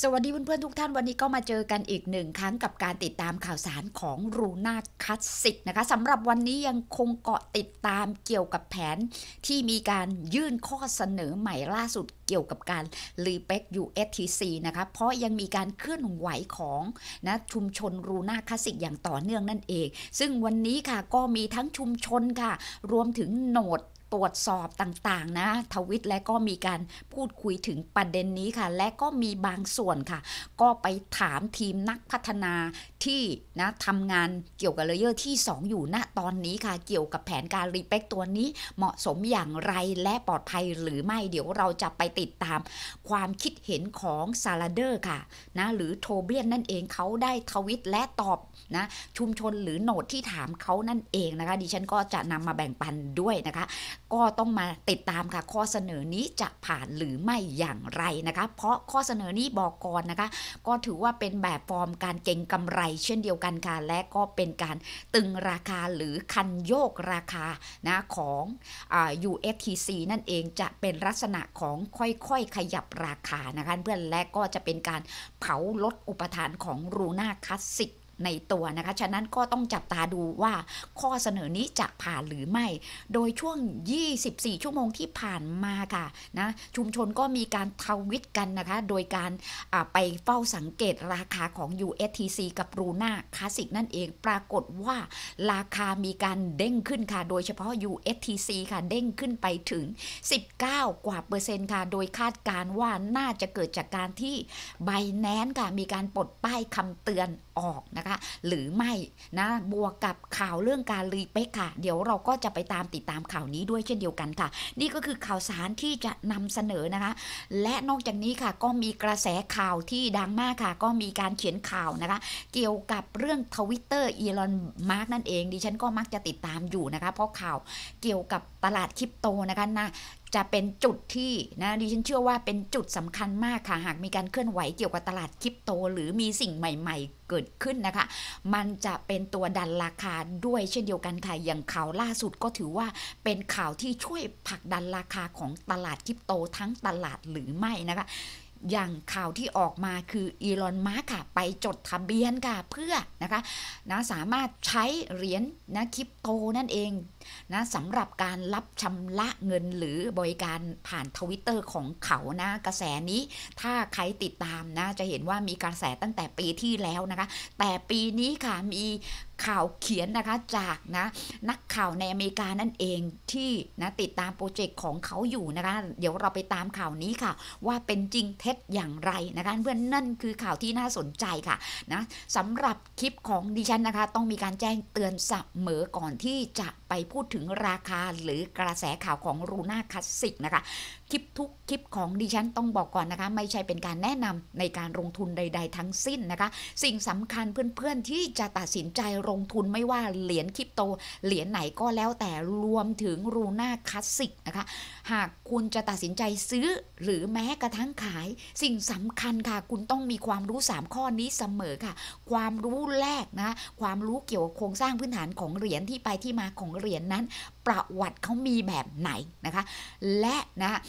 สวัสดีเพื่อนๆทุกท่านวันนี้ก็มาเจอกันอีกหนึ่งครั้งกับการติดตามข่าวสารของรูนาคัสสิกนะคะสำหรับวันนี้ยังคงเกาะติดตามเกี่ยวกับแผนที่มีการยื่นข้อเสนอใหม่ล่าสุดเกี่ยวกับการรีเป็ก USTC นะคะเพราะยังมีการเคลื่อนไหวของนะชุมชนรูนาคัสสิกอย่างต่อเนื่องนั่นเอง ซึ่งวันนี้ค่ะก็มีทั้งชุมชนค่ะรวมถึงโหนดตรวจสอบต่างๆ นะ ทวิตและก็มีการพูดคุยถึงประเด็นนี้ค่ะ และก็มีบางส่วนค่ะ ก็ไปถามทีมนักพัฒนาที่นะทำงานเกี่ยวกับเลเยอร์ที่ 2 อยู่ณตอนนี้ค่ะเกี่ยวกับแผนการรีเพ็กตัวนี้เหมาะสมอย่างไรและปลอดภัยหรือไม่เดี๋ยวเราจะไปติดตามความคิดเห็นของ ซาลาเดอร์ค่ะ นะ หรือโทเบียนนั่นเองเขาได้ทวิตและตอบนะชุมชนหรือโหนดที่ถามเขานั่นเองนะคะดิฉันก็จะนำมาแบ่งปันด้วยนะคะก็ต้องมาติดตามค่ะข้อเสนอนี้จะผ่านหรือไม่อย่างไรนะคะเพราะข้อเสนอนี้บอกก่อนนะคะก็ถือว่าเป็นแบบฟอร์มการเก่งกำไร เช่นเดียวกันค่ะ และก็เป็นการตึงราคาหรือคันโยกราคานะของอ USTC นั่นเองจะเป็นลักษณะของค่อยๆขยับราคานะคะเพื่อนและก็จะเป็นการเผาลดอุปทานของรูน่าคลาสสิกในตัวนะคะ ฉะนั้นก็ต้องจับตาดูว่าข้อเสนอนี้จะผ่านหรือไม่ โดยช่วง 24 ชั่วโมงที่ผ่านมาค่ะ นะ ชุมชนก็มีการทวิตกันนะคะ โดยการไปเฝ้าสังเกตราคาของ USTC กับรูน่าคลาสสิกนั่นเอง ปรากฏว่าราคามีการเด้งขึ้นค่ะ โดยเฉพาะ USTC ค่ะ เด้งขึ้นไปถึง 19 กว่าเปอร์เซ็นต์ค่ะ โดยคาดการว่าน่าจะเกิดจากการที่ไบแนนค่ะ มีการปลดป้ายคำเตือนออก นะคะ หรือไม่ นะ บวกกับข่าวเรื่องการรีเปคค่ะ เดี๋ยวเราก็จะไปตามติดตามข่าวนี้ด้วยเช่นเดียวกันค่ะ นี่ก็คือข่าวสารที่จะนำเสนอนะคะ และนอกจากนี้ค่ะก็มีกระแสข่าวที่ดังมากค่ะ ก็มีการเขียนข่าวนะคะ เกี่ยวกับเรื่องทวิตเตอร์อีลอนมาร์กนั่นเอง ดิฉันก็มักจะติดตามอยู่นะคะเพราะข่าวเกี่ยวกับตลาดคริปโตนะคะนะจะเป็นจุดที่นะดิฉันเชื่อว่าเป็นจุดสำคัญมากค่ะ หากมีการเคลื่อนไหวเกี่ยวกับตลาดคริปโตหรือมีสิ่งใหม่ๆ เกิดขึ้นนะคะ มันจะเป็นตัวดันราคาด้วยเช่นเดียวกันค่ะอย่างข่าวล่าสุดก็ถือว่าเป็นข่าวที่ช่วยผลักดันราคาของตลาดคริปโตทั้งตลาดหรือไม่นะคะอย่างข่าวที่ออกมาคือ อีลอนมาร์ค่ะ ไปจดทะเบียน ค่ะ เพื่อนะคะนะสามารถใช้เหรียญนนะคริปโต นั่นเอง นะสำหรับการรับชำระเงินหรือบริการผ่านทวิตเตอร์ของเขานะกระแสนี้ ถ้าใครติดตามนะ จะเห็นว่ามี กระแสตั้งแต่ปีที่แล้วนะคะ แต่ปีนี้ ค่ะมีข่าวเขียนนะคะจากนะนักข่าวในอเมริกานั่นเองที่นะติดตามโปรเจกต์ของเขาอยู่นะคะเดี๋ยวเราไปตามข่าวนี้ค่ะว่าเป็นจริงเท็จอย่างไรนะคะ เพื่อนนั่นคือข่าวที่น่าสนใจค่ะนะสำหรับคลิปของดิฉันนะคะ ต้องมีการแจ้งเตือนเสมอก่อนที่จะไปพูดถึงราคาหรือกระแสข่าวของรูน่าคลาสสิกนะคะคลิปทุกลิปของดิฉัน ต้องบอก ก่อน นะคะ ไม่ใช่เป็นการแนะนำในการลงทุนใด ๆ ทั้งสิ้นนะคะ สิ่ง สำคัญเพื่อนๆที่จะตัดสินใจลงทุนไม่ว่าเหรียญคริปโต เหรียญไหนก็แล้วแต่รวมถึงรูน่าคลาสสิกนะคะ หากคุณจะตัดสินใจซื้อ หรือแม้กระทั่งขาย สิ่ง สำคัญค่ะ คุณต้องมีความรู้3ข้อนี้เสมอค่ะความรู้แรกนะความรู้เกี่ยวกับโครงสร้างพื้นฐานของเหรียญที่ไปที่มาของเหรียญนั้น ประวัติเขามีแบบไหนนะคะ และนะ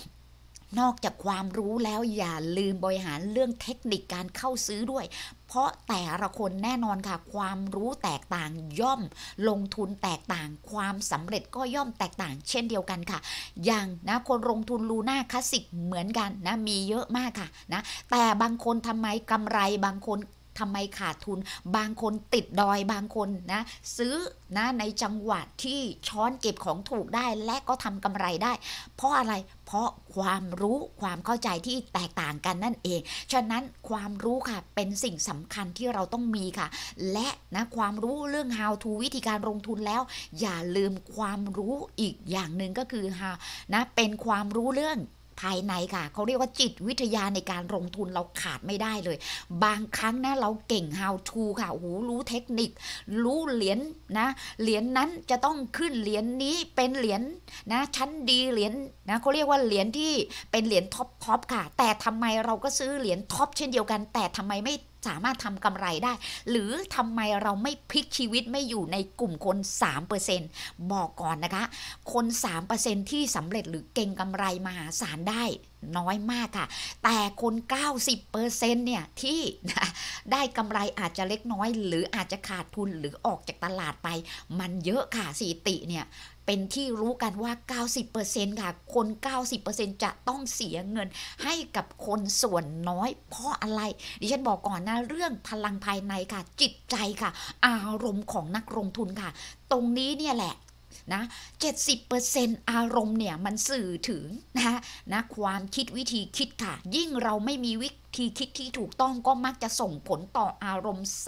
นอกจากความรู้แล้วอย่าลืมบริหารเรื่องเทคนิคการเข้าซื้อด้วย เพราะแต่ละคนแน่นอนค่ะ ความรู้แตกต่างย่อม ลงทุนแตกต่าง ความสำเร็จก็ย่อมแตกต่าง เช่นเดียวกันค่ะ อย่างนะ คน ลงทุนลูน่าคลาสสิกเหมือนกันนะมีเยอะมากค่ะนะแต่บางคนทำไมกำไรบางคนทำไมขาดทุน บางคนติดดอยบางคนนะซื้อนะในจังหวัดที่ช้อนเก็บของถูกได้และก็ทำกำไรได้ เพราะอะไรเพราะความรู้ความเข้าใจที่แตกต่างกันนั่นเองฉะนั้นความรู้ค่ะเป็นสิ่งสำคัญที่เราต้องมีค่ะ และนะความรู้เรื่อง how to วิธีการลงทุนแล้ว อย่าลืมความรู้อีกอย่างหนึ่งก็คือ how นะเป็นความรู้เรื่องภายในค่ะเขาเรียกว่าจิตวิทยาในการลงทุนเราขาดไม่ได้เลย บางครั้งนะเราเก่ง how to ค่ะโอ้โหรู้เทคนิค รู้เหรียญนนะเหรียญนนั้นจะต้องขึ้นเหรียญนนี้เป็นเหรียญนนะชั้นดีเหรียญนนะเขาเรียกว่าเหรียญที่เป็นเหรียญท็อปท็อปค่ะ แต่ทำไมเราก็ซื้อเหรียญท็อปเช่นเดียวกัน แต่ทำไมไม่สามารถทำกำไรได้หรือทำไมเราไม่พลิกชีวิตไม่อยู่ในกลุ่มคน 3%บอกก่อนนะคะ คน 3%ที่สำเร็จหรือเก่งกำไรมหาศาลได้น้อยมากค่ะแต่คน 90%เนี่ยที่ได้กำไรอาจจะเล็กน้อยหรืออาจจะขาดทุนหรือออกจากตลาดไปมันเยอะค่ะสีติเนี่ยเป็นที่รู้กันว่า 90%ค่ะคน 90%จะต้องเสียเงินให้กับคนส่วนน้อยเพราะอะไรดิฉันบอกก่อนนะเรื่องพลังภายในค่ะ จิตใจค่ะ อารมณ์ของนักลงทุนค่ะ ตรงนี้เนี่ยแหละนะ70%อารมณ์เนี่ยมันสื่อถึงนะนะความคิดวิธีคิดค่ะ ยิ่งเราไม่มีวิกที่คิดที่ถูกต้องก็มักจะส่งผลต่ออารมณ์เส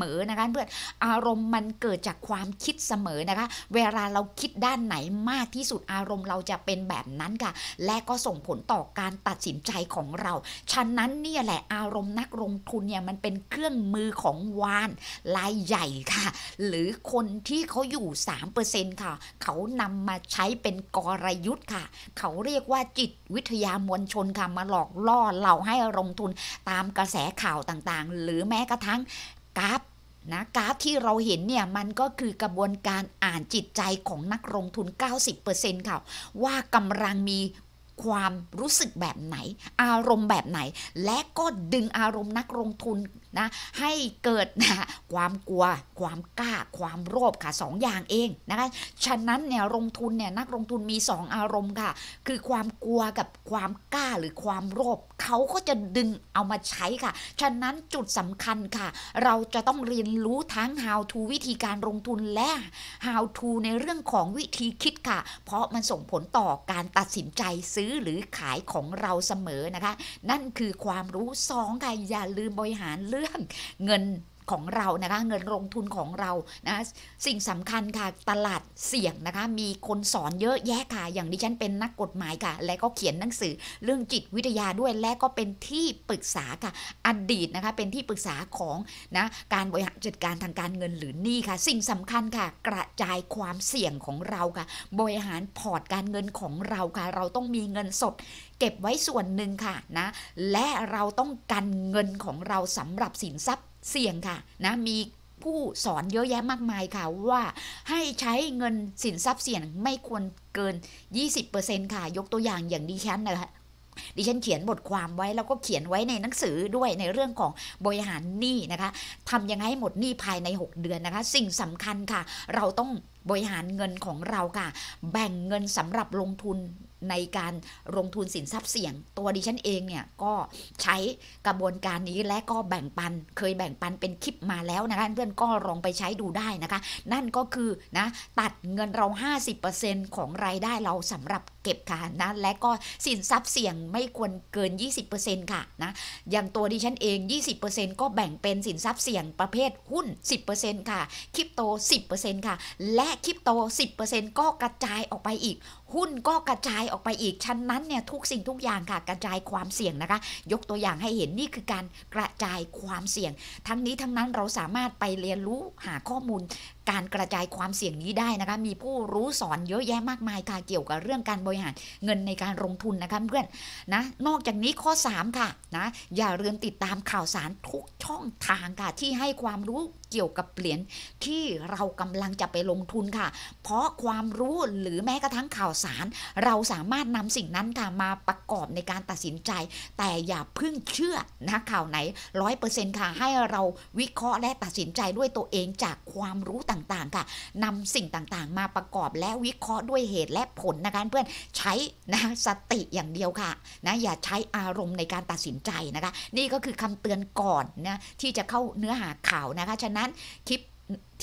มอนะคะเพื่อนอารมณ์มันเกิดจากความคิดเสมอนะคะ เวลาเราคิดด้านไหนมากที่สุดอารมณ์เราจะเป็นแบบนั้นค่ะ และก็ส่งผลต่อการตัดสินใจของเราฉะนั้นเนี่ยแหละอารมณ์นักลงทุนเนี่ยมันเป็นเครื่องมือของวานลายใหญ่ค่ะ หรือคนที่เขาอยู่3%ค่ะเขานำมาใช้เป็นกลยุทธ์ค่ะเขาเรียกว่าจิตวิทยามวลชนค่ะมาหลอกล่อเราให้ลงทุนนตามกระแสข่าวต่างๆ หรือแม้กระทั่งกราฟ นะกราฟที่เราเห็นเนี่ย มันก็คือกระบวนการอ่านจิตใจของนักลงทุน 90%ค่ะว่ากำลังมีความรู้สึกแบบไหน อารมณ์แบบไหน และก็ดึงอารมณ์นักลงทุนนะให้เกิดนะความกลัวความกล้าความโลภค่ะสองอย่างเองนะคะฉะนั้นเนี่ยลงทุนเนี่ยนักลงทุนมี 2 อารมณ์ค่ะ คือความกลัวกับความกล้าหรือความโลภเขาก็จะดึงเอามาใช้ค่ะ ฉะนั้นจุดสำคัญค่ะ เราจะต้องเรียนรู้ทั้ง how to วิธีการลงทุนและ how to ในเรื่องของวิธีคิดค่ะ เพราะมันส่งผลต่อการตัดสินใจซื้อื้อหรือขายของเราเสมอนะคะ นั่นคือความรู้สองค่ะอย่าลืมบริหารเรื่องเงินของเรา นะคะ เงินลงทุนของเรานะะสิ่งสำคัญค่ะ ตลาดเสี่ยงนะคะ มีคนสอนเยอะแยะค่ะ อย่างดิฉันเป็นนักกฎหมายค่ะ และก็เขียนหนังสือเรื่องจิตวิทยาด้วย และก็เป็นที่ปรึกษาค่ะอดีตนะคะ เป็นที่ปรึกษาของนะ การบริหารจัดการทางการเงินหรือหนี้ค่ะ สิ่งสำคัญค่ะ กระจายความเสี่ยงของเราค่ะ บริหารพอร์ตการเงินของเราค่ะ เราต้องมีเงินสด เก็บไว้ส่วนหนึ่งค่ะนะ และเราต้องกันเงินของเราสำหรับสินทรัพย์เสี่ยงค่ะนะมีผู้สอนเยอะแยะมากมายค่ะว่าให้ใช้เงินสินทรัพย์เสี่ยงไม่ควรเกิน 20%ค่ะยกตัวอย่างอย่างดิฉันนะคะดิฉันเขียนบทความไว้แล้วก็เขียนไว้ในหนังสือด้วยในเรื่องของบริหารหนี้นะคะทำยังไงให้หมดหนี้ภายใน 6 เดือนนะคะ สิ่งสำคัญค่ะ เราต้องบริหารเงินของเราค่ะ แบ่งเงินสำหรับลงทุนในการลงทุนสินทรัพย์เสี่ยงตัวดิฉันเองเนี่ย ก็ใช้กระบวนการนี้และก็แบ่งปันเคยแบ่งปันเป็นคลิปมาแล้ว นะคะเพื่อนก็ลองไปใช้ดูได้นะคะนั่นก็คือนะ ตัดเงินเรา50%ของรายได้เราสำหรับเก็บค่ะนะและก็สินทรัพย์เสี่ยงไม่ควรเกิน 20%ค่ะนะ อย่างตัวดิฉันเอง 20%ก็แบ่งเป็นสินทรัพย์เสี่ยงประเภทหุ้น 10%ค่ะคริปโต10%ค่ะและคริปโต 10%ก็กระจายออกไปอีกหุ้นก็กระจายออกไปอีกชั้นนั้นเนี่ยทุกสิ่งทุกอย่างค่ะกระจายความเสี่ยงนะคะ ยกตัวอย่างให้เห็นนี่คือการกระจายความเสี่ยง ทั้งนี้ทั้งนั้นเราสามารถไปเรียนรู้หาข้อมูลการกระจายความเสี่ยงนี้ได้นะคะ มีผู้รู้สอนเยอะแยะมากมายค่ะเกี่ยวกับเรื่องการบริหารเงินในการลงทุนนะคะเพื่อนนะ นอกจากนี้ข้อ 3 ค่ะนะอย่าลืมติดตามข่าวสารทุกช่องทางค่ะที่ให้ความรู้เกี่ยวกับเหรียญที่เรากำลังจะไปลงทุนค่ะ เพราะความรู้หรือแม้กระทั่งข่าวสาร เราสามารถนำสิ่งนั้นค่ะมาประกอบในการตัดสินใจ แต่อย่าพึ่งเชื่อนะข่าวไหนร้อยเปอร์เซ็นต์ค่ะให้เราวิเคราะห์และตัดสินใจด้วยตัวเองจากความรู้ต่างต่าง ๆ ค่ะนำสิ่งต่างๆ มาประกอบและวิเคราะห์ด้วยเหตุและผล นะคะ เพื่อนใช้ นะสติอย่างเดียวค่ะ นะ อย่า ใช้ อารมณ์ในการตัดสินใจนะคะ นี่ก็คือคำเตือนก่อนนะที่จะเข้าเนื้อหาข่าวนะคะ ฉะนั้นคลิป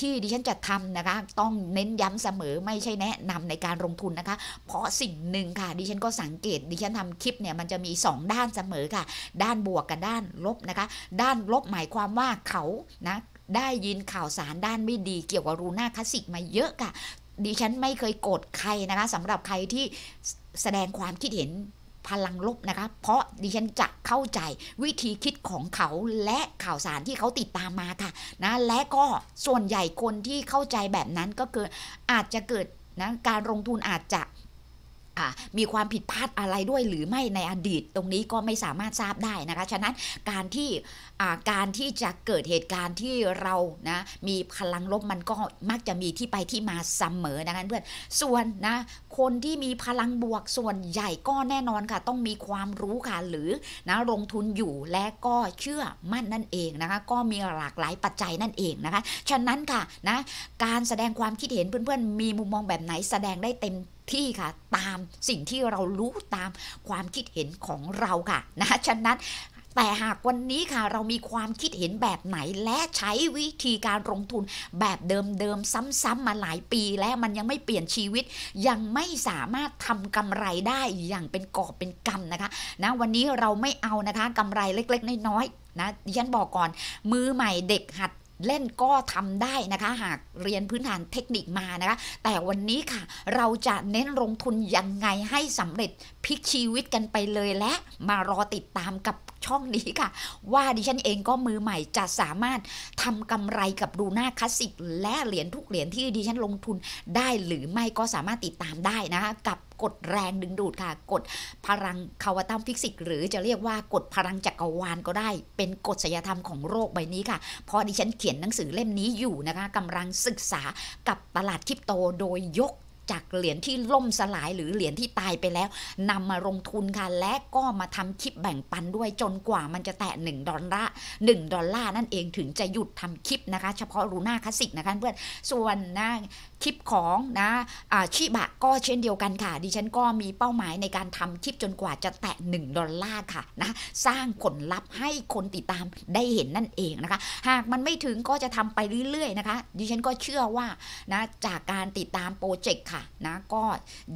ที่ดิฉันจะทำนะคะ ต้องเน้นย้ำเสมอไม่ใช่แนะนำในการลงทุนนะคะ เพราะสิ่งหนึ่งค่ะดิฉันก็สังเกต ดิฉันทำคลิปเนี่ยมันจะมี 2 ด้านเสมอค่ะ ด้านบวกกับด้านลบนะคะ ด้านลบหมายความว่าเขานะได้ยินข่าวสารด้านไม่ดีเกี่ยวกับรูน่าคลาสสิกมาเยอะค่ะดิฉันไม่เคยโกรธใครนะคะสำหรับใครที่แสดงความคิดเห็นพลังลบนะคะ เพราะดิฉันจะเข้าใจวิธีคิดของเขาและข่าวสารที่เขาติดตามมาค่ะนะและก็ส่วนใหญ่คนที่เข้าใจแบบนั้นก็คืออาจจะเกิดนะการลงทุนอาจจะมีความผิดพลาดอะไรด้วยหรือไม่ในอดีตตรงนี้ก็ไม่สามารถทราบได้ นะคะฉะนั้นการที่การที่จะเกิดเหตุการณ์ที่เรานะมีพลังลบ มันก็มักจะมีที่ไปที่มาเสมอนะคะเพื่อนส่วนนะคนที่มีพลังบวกส่วนใหญ่ก็แน่นอนค่ะ ต้องมีความรู้ค่ะหรือนะลงทุนอยู่และก็เชื่อมั่นนั่นเองนะคะก็มีหลากหลายปัจจัยนั่นเองนะคะฉะนั้นค่ะนะการแสดงความคิดเห็นเพื่อนๆมีมุมมองแบบไหนแสดงได้เต็มที่ค่ะตามสิ่งที่เรารู้ตามความคิดเห็นของเราค่ะนะฉะนั้นแต่หากวันนี้ค่ะเรามีความคิดเห็นแบบไหนและใช้วิธีการลงทุน แบบเดิมๆซ้ำๆมาหลายปี และมันยังไม่เปลี่ยนชีวิต ยังไม่สามารถทำกำไรได้อย่างเป็นกอบเป็นกำนะคะนะวันนี้เราไม่เอานะคะกำไรเล็ก ๆน้อยๆนะดิฉันบอกก่อนมือใหม่เด็กหัดเล่นก็ทำได้นะคะหากเรียนพื้นฐานเทคนิคมานะคะ แต่วันนี้ค่ะเราจะเน้นลงทุนยังไงให้สำเร็จพลิกชีวิตกันไปเลยและ มารอติดตามกับช่องนี้ค่ะ ว่าดิฉันเองก็มือใหม่จะสามารถทำกำไรกับดูหน้าคลาสสิกและเหรียญทุกเหรียญที่ดิฉันลงทุนได้หรือไม่ก็สามารถติดตามได้นะคะกับกฎแรงดึงดูดค่ะ กฎพลังคาวตัมฟิสิกส์หรือจะเรียกว่ากฎพลังจักรวาลก็ได้เป็นกฎศยธรรมของโลกใบนี้ค่ะ เพราะดิฉันเขียนหนังสือเล่มนี้อยู่นะคะกำลังศึกษากับตลาดคริปโตโดยยกจากเหรียญที่ล่มสลายหรือเหรียญที่ตายไปแล้วนำมาลงทุนค่ะและก็มาทำคลิปแบ่งปันด้วยจนกว่ามันจะแตะ1ดอลลาร์หดอลลาร์นั่นเองถึงจะหยุดทำคลิปนะคะ เฉพาะรูน่าคลาสสิกนะคะเพื่อนส่วนนะคลิปของนะชิบะก็เช่นเดียวกันค่ะดิฉันก็มีเป้าหมายในการทำคลิปจนกว่าจะแตะ1ดอลลาร์ค่ะนะสร้างผลลัพธ์ให้คนติดตามได้เห็นนั่นเองนะคะหากมันไม่ถึงก็จะทำไปเรื่อยๆนะคะดิฉันก็เชื่อว่านะจากการติดตามโปรเจกต์ค่ะนะก็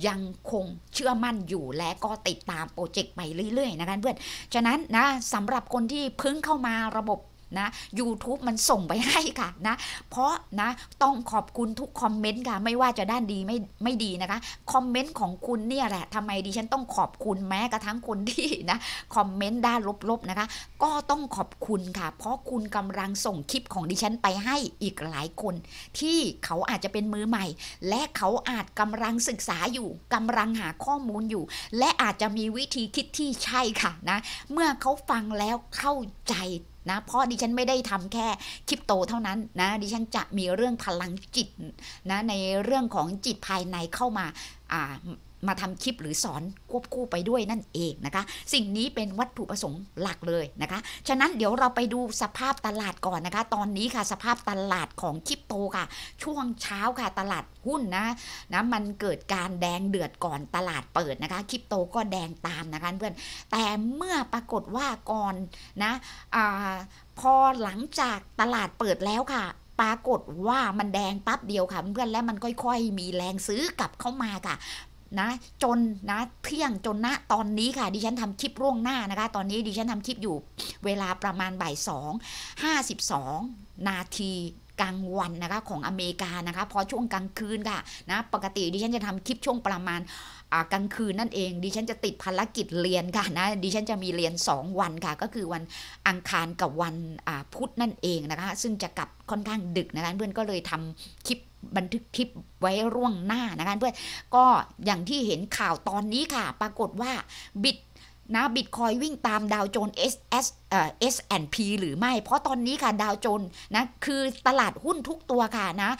ยังคงเชื่อมั่นอยู่และก็ติดตามโปรเจกต์ไปเรื่อยๆนะคะเพื่อนฉะนั้นนะสำหรับคนที่เพิ่งเข้ามาระบบนะ YouTube มันส่งไปให้ค่ะนะ เพราะนะต้องขอบคุณทุกคอมเมนต์ค่ะ ไม่ว่าจะด้านดีไม่ไม่ดีนะคะคอมเมนต์ของคุณเนี่ยแหละทำไมดิฉัน ต้องขอบคุณแม้กระทั่งคนที่นะคอมเมนต์ด้านลบๆนะคะก็ต้องขอบคุณค่ะ เพราะคุณกำลังส่งคลิปของดิฉัน ไปให้อีกหลายคน ที่เขาอาจจะเป็นมือใหม่ และเขาอาจกำลังศึกษาอยู่กำลังหาข้อมูลอยู่ และอาจจะมีวิธีคิดที่ใช่ค่ะนะเมื่อเขาฟังแล้วเข้าใจนะเพราะดิฉันไม่ได้ทำแค่คริปโตเท่านั้น นะดิฉันจะมีเรื่องพลังจิต นะ ในเรื่องของจิตภายในเข้ามามาทำคลิปหรือสอนควบคู่ไปด้วยนั่นเองนะคะ สิ่งนี้เป็นวัตถุประสงค์หลักเลยนะคะ ฉะนั้นเดี๋ยวเราไปดูสภาพตลาดก่อนนะคะ ตอนนี้ค่ะสภาพตลาดของคริปโตค่ะ ช่วงเช้าค่ะตลาดหุ้นนะนะมันเกิดการแดงเดือดก่อนตลาดเปิดนะคะคริปโตก็แดงตามนะคะ เพื่อนแต่เมื่อปรากฏว่าก่อนนะอ่าพอหลังจากตลาดเปิดแล้วค่ะ ปรากฏว่ามันแดงปั๊บเดียวค่ะเพื่อนและมันค่อยๆ มีแรงซื้อกลับเข้ามาค่ะนะจนนะเที่ยงจนนะตอนนี้ค่ะ ดิฉันทำคลิปร่วงหน้านะคะตอนนี้ดิฉันทำคลิปอยู่เวลาประมาณบ่ายสองห้าสิบสองนาทีกลางวันนะคะของอเมริกานะคะพอช่วงกลางคืนค่ะนะปกติ ดิฉันจะทำคลิปช่วงประมาณกลางคืนนั่นเอง ดิฉันจะติดภารกิจเรียนค่ะนะดิฉันจะมีเรียน 2 วันค่ะก็คือวันอังคารกับวันพุธนั่นเองนะคะซึ่งจะกลับค่อนข้างดึกนะคะเพื่อนก็เลยทำคลิปบันทึกคลิป ไว้ร่วงหน้า นะคะเพื่อนก็อย่างที่เห็นข่าวตอนนี้ค่ะ ปรากฏว่าบิดนะบิตคอยวิ่งตามดาวโจน S S เอ่อ S and P หรือไม่เพราะตอนนี้ค่ะดาว โจน นะ คือตลาดหุ้นทุกตัวค่ะนะ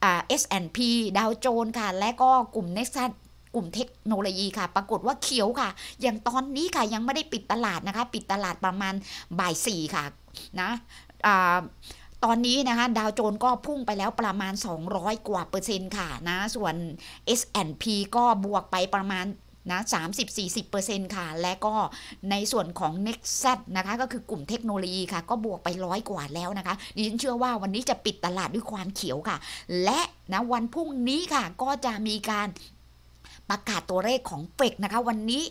เอ่อ S and P ดาวโจน ค่ะ และก็กลุ่มเน็กซัสกลุ่มเทคโนโลยีค่ะ ปรากฏว่า เขียวค่ะ อย่างตอนนี้ค่ะยังไม่ได้ปิดตลาดนะคะปิดตลาดประมาณบ่ายสี่ค่ะนะอ่าตอนนี้นะคะ ดาวโจน ก็พุ่งไปแล้วประมาณ 200 กว่าเปอร์เซ็นต์ค่ะนะส่วน S&P ก็บวกไปประมาณนะ30-40%ค่ะ และก็ในส่วนของ n e x t นะคะก็คือกลุ่มเทคโนโลยีค่ะ ก็บวกไปร้อยกว่าแล้วนะคะดิฉันเชื่อว่าวันนี้จะปิดตลาดด้วยความเขียวค่ะ และนะวันพรุ่งนี้ค่ะก็จะมีการประกาศตัวเลขของเฟกนะคะ วันนี้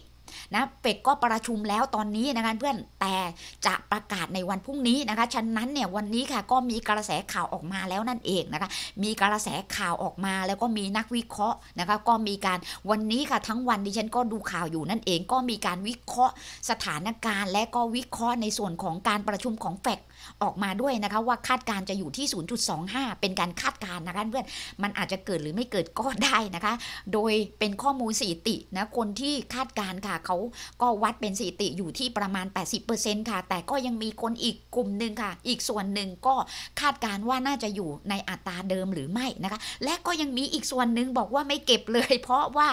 นะเป็กก็ประชุมแล้วตอนนี้นะคะเพื่อนแต่จะประกาศในวันพรุ่งนี้นะคะฉะนั้นเนี่ยวันนี้ค่ะก็มีกระแสข่าวออกมาแล้วนั่นเองนะคะมีกระแสข่าวออกมา แล้วก็มีนักวิเคราะห์นะคะก็มีการวันนี้ค่ะทั้งวันดิฉันก็ดูข่าวอยู่นั่นเองก็มีการวิเคราะห์ สถานการณ์ และก็วิเคราะห์ในส่วนของการประชุมของแฟกออกมาด้วยนะคะว่าคาดการจะอยู่ที่ 0.25 เป็นการคาดการนะคะเพื่อนมันอาจจะเกิดหรือไม่เกิดก็ได้นะคะ โดยเป็นข้อมูลสถิตินะคนที่คาดการค่ะเขา ก็วัดเป็นสถิติอยู่ที่ประมาณ80%ค่ะ แต่ก็ยังมีคนอีกกลุ่มหนึ่งค่ะ อีกส่วนหนึ่งก็คาดการว่าน่าจะอยู่ในอัตราเดิมหรือไม่ นะคะ และก็ยังมีอีกส่วนหนึ่งบอกว่าไม่เก็บเลย เพราะว่า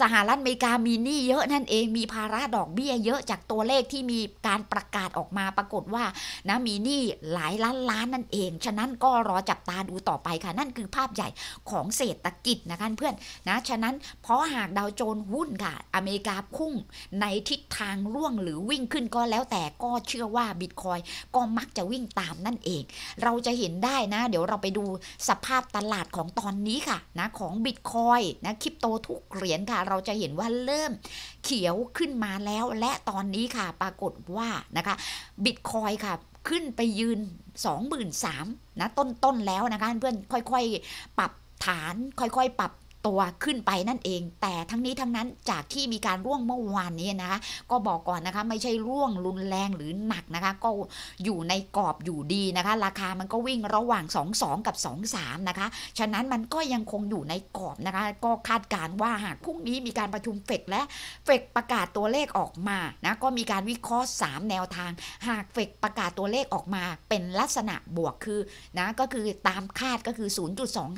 สหรัฐอเมริกามีหนี้เยอะนั่นเอง มีภาระดอกเบี้ยเยอะ จากตัวเลขที่มีการประกาศออกมาปรากฏว่านะมีหนี้หลายล้านล้านนั่นเอง ฉะนั้นก็รอจับตาดูต่อไปค่ะ นั่นคือภาพใหญ่ของเศรษฐกิจนะคะเพื่อนนะ ฉะนั้น เพราะหากดาวโจนส์หุ้นค่ะอเมริกาพุ่งในทิศทางร่วงหรือวิ่งขึ้นก็แล้วแต่ก็เชื่อว่า บิตคอยก็มักจะวิ่งตามนั่นเอง เราจะเห็นได้นะ เดี๋ยวเราไปดูสภาพตลาดของตอนนี้ค่ะนะของ บิตคอยนะคริปโตทุก เหรียญค่ะ เราจะเห็นว่าเริ่มเขียวขึ้นมาแล้ว และตอนนี้ค่ะปรากฏว่านะคะบิตคอยค่ะขึ้นไปยืน23,000นะต้นๆแล้วนะคะเพื่อนค่อยๆปรับฐาน ค่อยๆ ปรับตัวขึ้นไปนั่นเองแต่ทั้งนี้ทั้งนั้นจากที่มีการร่วงเมื่อวานนี้นะคะก็บอกก่อนนะคะไม่ใช่ร่วงรุนแรงหรือหนักนะคะก็อยู่ในกรอบอยู่ดีนะคะ ราคามันก็วิ่งระหว่าง 22 กับ23นะคะฉะนั้นมันก็ยังคงอยู่ในกรอบนะคะ ก็คาดการว่าหากพรุ่งนี้มีการประชุมเฟดและเฟดประกาศตัวเลขออกมานะก็มีการวิเคราะห์ 3 แนวทาง หากเฟดประกาศตัวเลขออกมาเป็นลักษณะบวกคือนะก็คือตามคาดก็คือ 0.25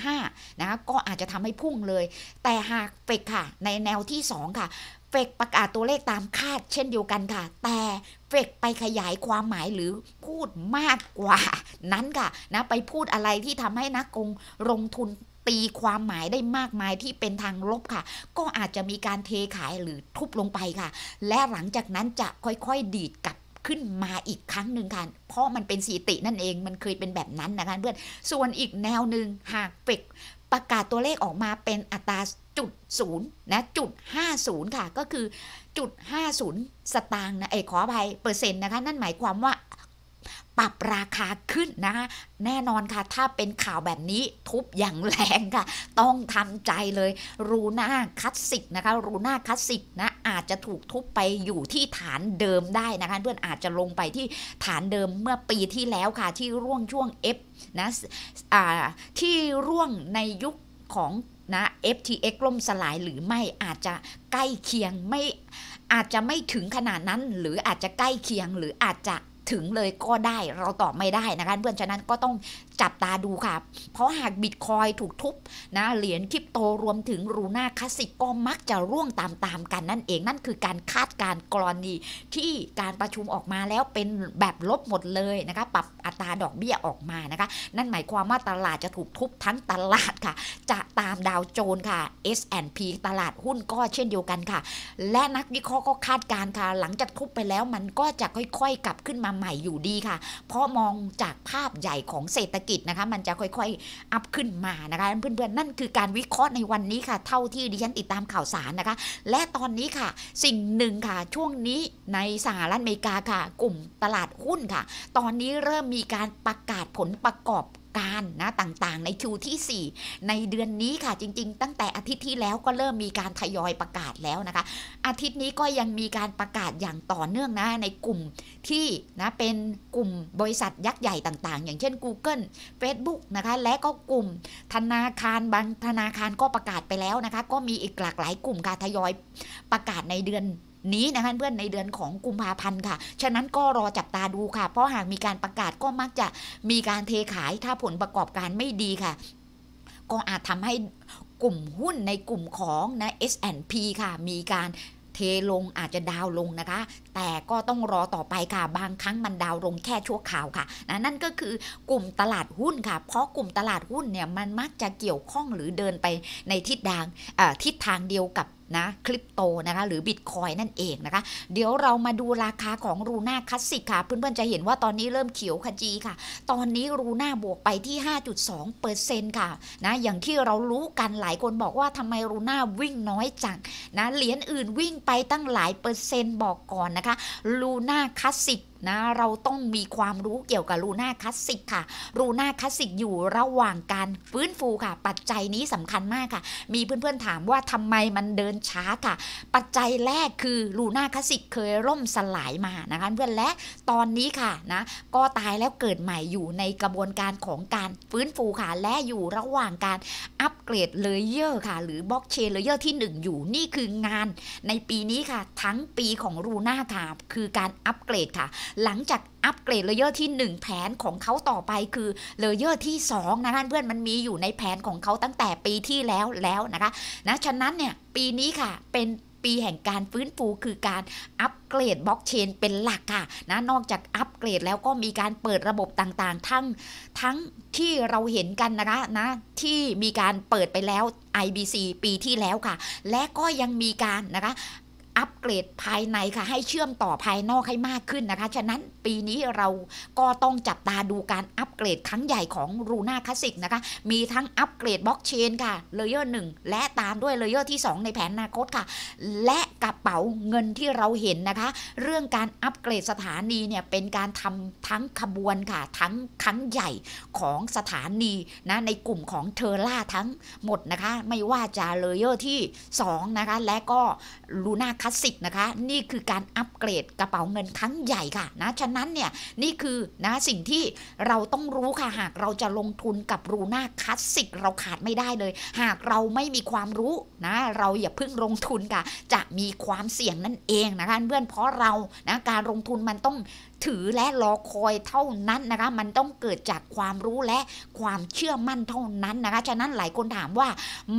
นะะก็อาจจะทำให้พุ่งเลยแต่หากเฟกค่ะ ในแนวที่2ค่ะเฟก ประกาศตัวเลขตามคาดเช่นเดียวกันค่ะ แต่เฟกไปขยายความหมายหรือพูดมากกว่า นั้นค่ะนะไปพูดอะไรที่ทำให้นักลงลงทุนตีความหมายได้มากมายที่เป็นทางลบค่ะ ก็อาจจะมีการเทขายหรือทุบลงไปค่ะ และหลังจากนั้นจะค่อยๆดีดกลับขึ้นมาอีกครั้งหนึ่งค่ะเพราะมันเป็นสีตินั่นเองมันเคยเป็นแบบนั้นนะคะเพื่อน ส่วนอีกแนวหนึ่งหากเฟกประกาศตัวเลขออกมาเป็นอัตราจุดศูนย์นะจุดห้าศูนย์ค่ะ ก็คือจุดห้าศูนย์สตางค์นะเอขออภัยเปอร์เซ็นต์นะคะนั่นหมายความว่า ปรับราคาขึ้น นะคะแน่นอนค่ะ ถ้าเป็นข่าวแบบนี้ทุบอย่างแรงค่ะ ต้องทำใจเลย รูหน้าคัดสสิกนะคะรูหน้าคัดสสิกนะ อาจจะถูกทุบไปอยู่ที่ฐานเดิมได้นะคะเพื่อนอาจจะลงไปที่ฐานเดิมเมื่อปีที่แล้วค่ะที่ร่วงช่วง F นะที่ร่วงในยุคของ นะ FTX ล่มสลาย หรือไม่อาจจะใกล้เคียงไม่ อาจจะไม่ถึงขนาดนั้นหรืออาจจะใกล้เคียง หรืออาจจะถึงเลยก็ได้ เรา ตอบ ไม่ได้ นะคะ เพื่อนฉะนั้นก็ต้องจับตาดูค่ะ เพราะหากบิตคอยถูกทุบนะเหรียญคริปโตรวมถึงรูน่าคลาสสิกก็มักจะร่วงตามตามกัน นั่นเองนั่นคือการคาดการกรณีที่การประชุมออกมาแล้วเป็นแบบลบหมดเลยนะคะปรับอัตราดอกเบี้ยออกมานะคะนั่นหมายความว่าตลาดจะถูกทุบทั้งตลาดค่ะ จะตามดาวโจนค่ะ S&P ตลาดหุ้นก็เช่นเดียวกันค่ะ และนักวิเคราะห์ก็คาดการค่ะ หลังจากทุบไปแล้วมันก็จะค่อยๆกลับขึ้นมาใหม่อยู่ดีค่ะ เพราะมองจากภาพใหญ่ของเศรษฐกิจกิจนะคะมันจะค่อยๆอัพขึ้นมานะคะเพื่อนๆนั่นคือการวิเคราะห์ในวันนี้ค่ะ เท่าที่ดิฉันติดตามข่าวสารนะคะ และตอนนี้ค่ะ สิ่งหนึ่งค่ะ ช่วงนี้ในสหรัฐอเมริกาค่ะ กลุ่มตลาดหุ้นค่ะ ตอนนี้เริ่มมีการประกาศผลประกอบการนะต่างๆ ในคิวที่ 4 ในเดือนนี้ค่ะจริง ๆ ตั้งแต่อาทิตย์ที่แล้วก็เริ่มมีการทยอยประกาศแล้วนะคะอาทิตย์นี้ก็ยังมีการประกาศอย่างต่อเนื่องนะในกลุ่มที่นะเป็นกลุ่มบริษัทยักษ์ใหญ่ต่าง ๆ อย่างเช่น Google Facebook นะคะและก็กลุ่มธนาคารบางธนาคารก็ประกาศไปแล้วนะคะก็มีอีกหลากหลายกลุ่มการทยอยประกาศในเดือนนี้นะคะเพื่อนในเดือนของกุมภาพันธ์ ค่ะฉะนั้นก็รอจับตาดูค่ะ เพราะหากมีการประกาศก็มักจะมีการเทขายถ้าผลประกอบการไม่ดีค่ะ ก็อาจทำให้กลุ่มหุ้นในกลุ่มของนะ S&P ค่ะ มีการเทลงอาจจะดาวลงนะคะ แต่ก็ต้องรอต่อไปค่ะ บางครั้งมันดาวลงแค่ชั่วข่าวค่ะนะนั่นก็คือกลุ่มตลาดหุ้นค่ะเพราะกลุ่มตลาดหุ้นเนี่ยมันมักจะเกี่ยวข้องหรือเดินไปในทิศทางทิศทางเดียวกับนะคริปโตนะคะ หรือบิตคอยนั่นเองนะคะ เดี๋ยวเรามาดูราคาของรูน่าคลาสสิกค่ะ เพื่อนๆ จะเห็นว่าตอนนี้เริ่มเขียวขจีค่ะ ตอนนี้รูน่าบวกไปที่ 5.2%ค่ะ นะ อย่างที่เรารู้กันหลายคนบอกว่าทำไมรูน่าวิ่งน้อยจังนะ เหรียญอื่นวิ่งไปตั้งหลายเปอร์เซ็นต์บอกก่อนนะคะรูน่าคลาสสิกนะเราต้องมีความรู้เกี่ยวกับรูน่าคลาสสิกค่ะรูน่าคลาสสิกอยู่ระหว่างการฟื้นฟูค่ะ ปัจจัยนี้สำคัญมากค่ะ มีเพื่อนๆ ถามว่าทำไมมันเดินช้าค่ะ ปัจจัยแรกคือรูน่าคลาสสิกเคยร่มสลายมานะคะเพื่อน และตอนนี้ค่ะนะ ก็ตายแล้วเกิดใหม่อยู่ในกระบวนการของการฟื้นฟูค่ะ และอยู่ระหว่างการอัปเกรดเลเยอร์ค่ะ หรือบล็อกเชนเลเยอร์ที่1 อยู่ นี่คืองาน ในปีนี้ค่ะ ทั้งปีของรูน่าค่ะคือการอัปเกรดค่ะหลังจากอัปเกรดเลเยอร์ที่1แผนของเขาต่อไปคือเลเยอร์ที่2นะท่านเพื่อนมันมีอยู่ในแผนของเขาตั้งแต่ปีที่แล้วแล้วนะคะนะฉะนั้นเนี่ยปีนี้ค่ะเป็นปีแห่งการฟื้นฟูคือการอัปเกรดบล็อกเชนเป็นหลักค่ะ นะนอกจากอัปเกรดแล้วก็มีการเปิดระบบต่างๆ ทั้งทั้งที่เราเห็นกันนะคะนะที่มีการเปิดไปแล้ว IBC ปีที่แล้วค่ะ และก็ยังมีการนะคะอัปเกรดภายในค่ะ ให้เชื่อมต่อภายนอกให้มากขึ้นนะคะ ฉะนั้นปีนี้เราก็ต้องจับตาดูการอัปเกรดครั้งใหญ่ของรูน่าคลาสสิกนะคะ มีทั้งอัปเกรดบล็อกเชนค่ะเลเยอร์หนึ่งและตามด้วยเลเยอร์ที่ 2 ในแผนอนาคตค่ะ และกระเป๋าเงินที่เราเห็นนะคะ เรื่องการอัปเกรดสถานีเนี่ยเป็นการทำทั้งขบวนค่ะทั้งครั้งใหญ่ของสถานีนะ ในกลุ่มของเทอร่าทั้งหมดนะคะ ไม่ว่าจะเลเยอร์ที่2นะคะและก็รูน่าคลาสิกนะคะนี่คือการอัปเกรดกระเป๋าเงินครั้งใหญ่ค่ะนะฉะนั้นเนี่ยนี่คือนะสิ่งที่เราต้องรู้ค่ะหากเราจะลงทุนกับรูน่าคลาสสิกเราขาดไม่ได้เลย หากเราไม่มีความรู้นะ เราอย่าเพิ่งลงทุนค่ะจะมีความเสี่ยงนั่นเองนะคะเพื่อนเพราะเรานะการลงทุนมันต้องถือและรอคอยเท่านั้นนะคะมันต้องเกิดจากความรู้และความเชื่อมั่นเท่านั้นนะคะฉะนั้นหลายคนถามว่า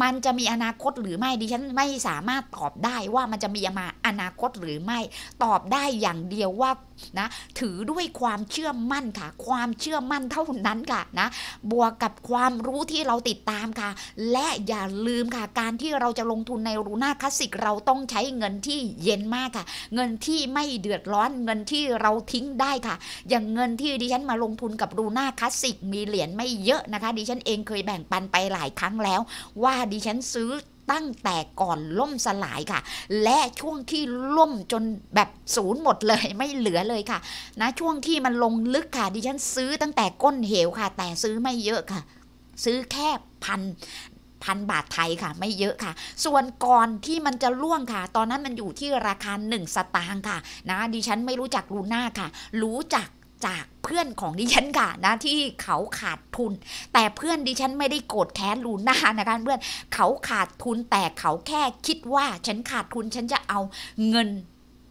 มันจะมีอนาคตหรือไม่ดิฉันไม่สามารถตอบได้ว่ามันจะมีมาอนาคตหรือไม่ตอบได้อย่างเดียวว่านะถือด้วยความเชื่อมั่นค่ะ ความเชื่อมั่นเท่านั้นค่ะนะ บวกกับความรู้ที่เราติดตามค่ะและอย่าลืมค่ะการที่เราจะลงทุนในรูน่าคลาสสิกเราต้องใช้เงินที่เย็นมากค่ะ เงินที่ไม่เดือดร้อน เงินที่เราทิ้งได้ค่ะ อย่างเงินที่ดิฉันมาลงทุนกับรูน่าคลาสสิกมีเหรียญไม่เยอะนะคะดิฉันเองเคยแบ่งปันไปหลายครั้งแล้วว่าดิฉันซื้อตั้งแต่ก่อนล่มสลายค่ะและช่วงที่ล่มจนแบบศูนย์หมดเลยไม่เหลือเลยค่ะนะช่วงที่มันลงลึกค่ะดิฉันซื้อตั้งแต่ก้นเหวค่ะ แต่ซื้อไม่เยอะค่ะ ซื้อแค่พันพันบาทไทยค่ะไม่เยอะค่ะ ส่วนก่อนที่มันจะล่วงค่ะตอนนั้นมันอยู่ที่ราคา1สตางค์ค่ะนะดิฉันไม่รู้จักลูน่าค่ะ รู้จักจากเพื่อนของดิฉันค่ะนะที่เขาขาดทุน แต่เพื่อนดิฉันไม่ได้โกรธแค้นลูน่านะคะเพื่อนเขาขาดทุนแต่เขาแค่คิดว่าฉันขาดทุนฉันจะเอาเงิน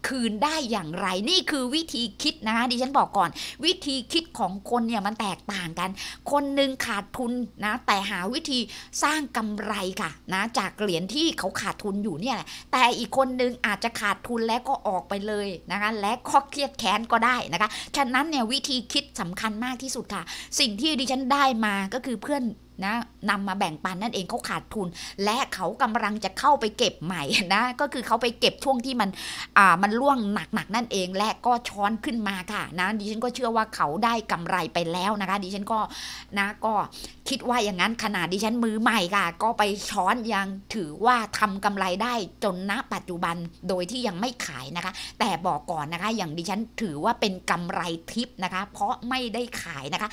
คืนได้อย่างไรนี่คือวิธีคิดนะดิฉันบอกก่อน วิธีคิดของคนเนี่ยมันแตกต่างกัน คนหนึ่งขาดทุนนะ แต่หาวิธีสร้างกำไรค่ะ นะจากเหรียญที่เขาขาดทุนอยู่เนี่ยแหละแต่อีกคนหนึ่งอาจจะขาดทุนแล้วก็ออกไปเลยนะคะและก็เครียดแค้นก็ได้นะคะฉะนั้นเนี่ยวิธีคิดสำคัญมากที่สุดค่ะ สิ่งที่ดิฉันได้มาก็คือเพื่อนนะนำมาแบ่งปันนั่นเองเขาขาดทุน และเขากำลังจะเข้าไปเก็บใหม่ นะ ก็คือเขาไปเก็บ ช่วงที่มันอ่ามันล่วงหนักๆนั่นเองและ ก็ช้อนขึ้นมาค่ะนะ ดิฉันก็เชื่อว่าเขาได้กำไรไปแล้วนะคะ ดิฉันก็นะก็คิดว่าอย่างนั้น ขนาดดิฉันมือใหม่ค่ะ ก็ไปช้อนยังถือว่าทำกำไรได้จนณปัจจุบันโดยที่ยังไม่ขายนะคะ แต่บอกก่อนนะคะ อย่างดิฉันถือว่าเป็นกำไรทิปนะคะ เพราะไม่ได้ขายนะคะ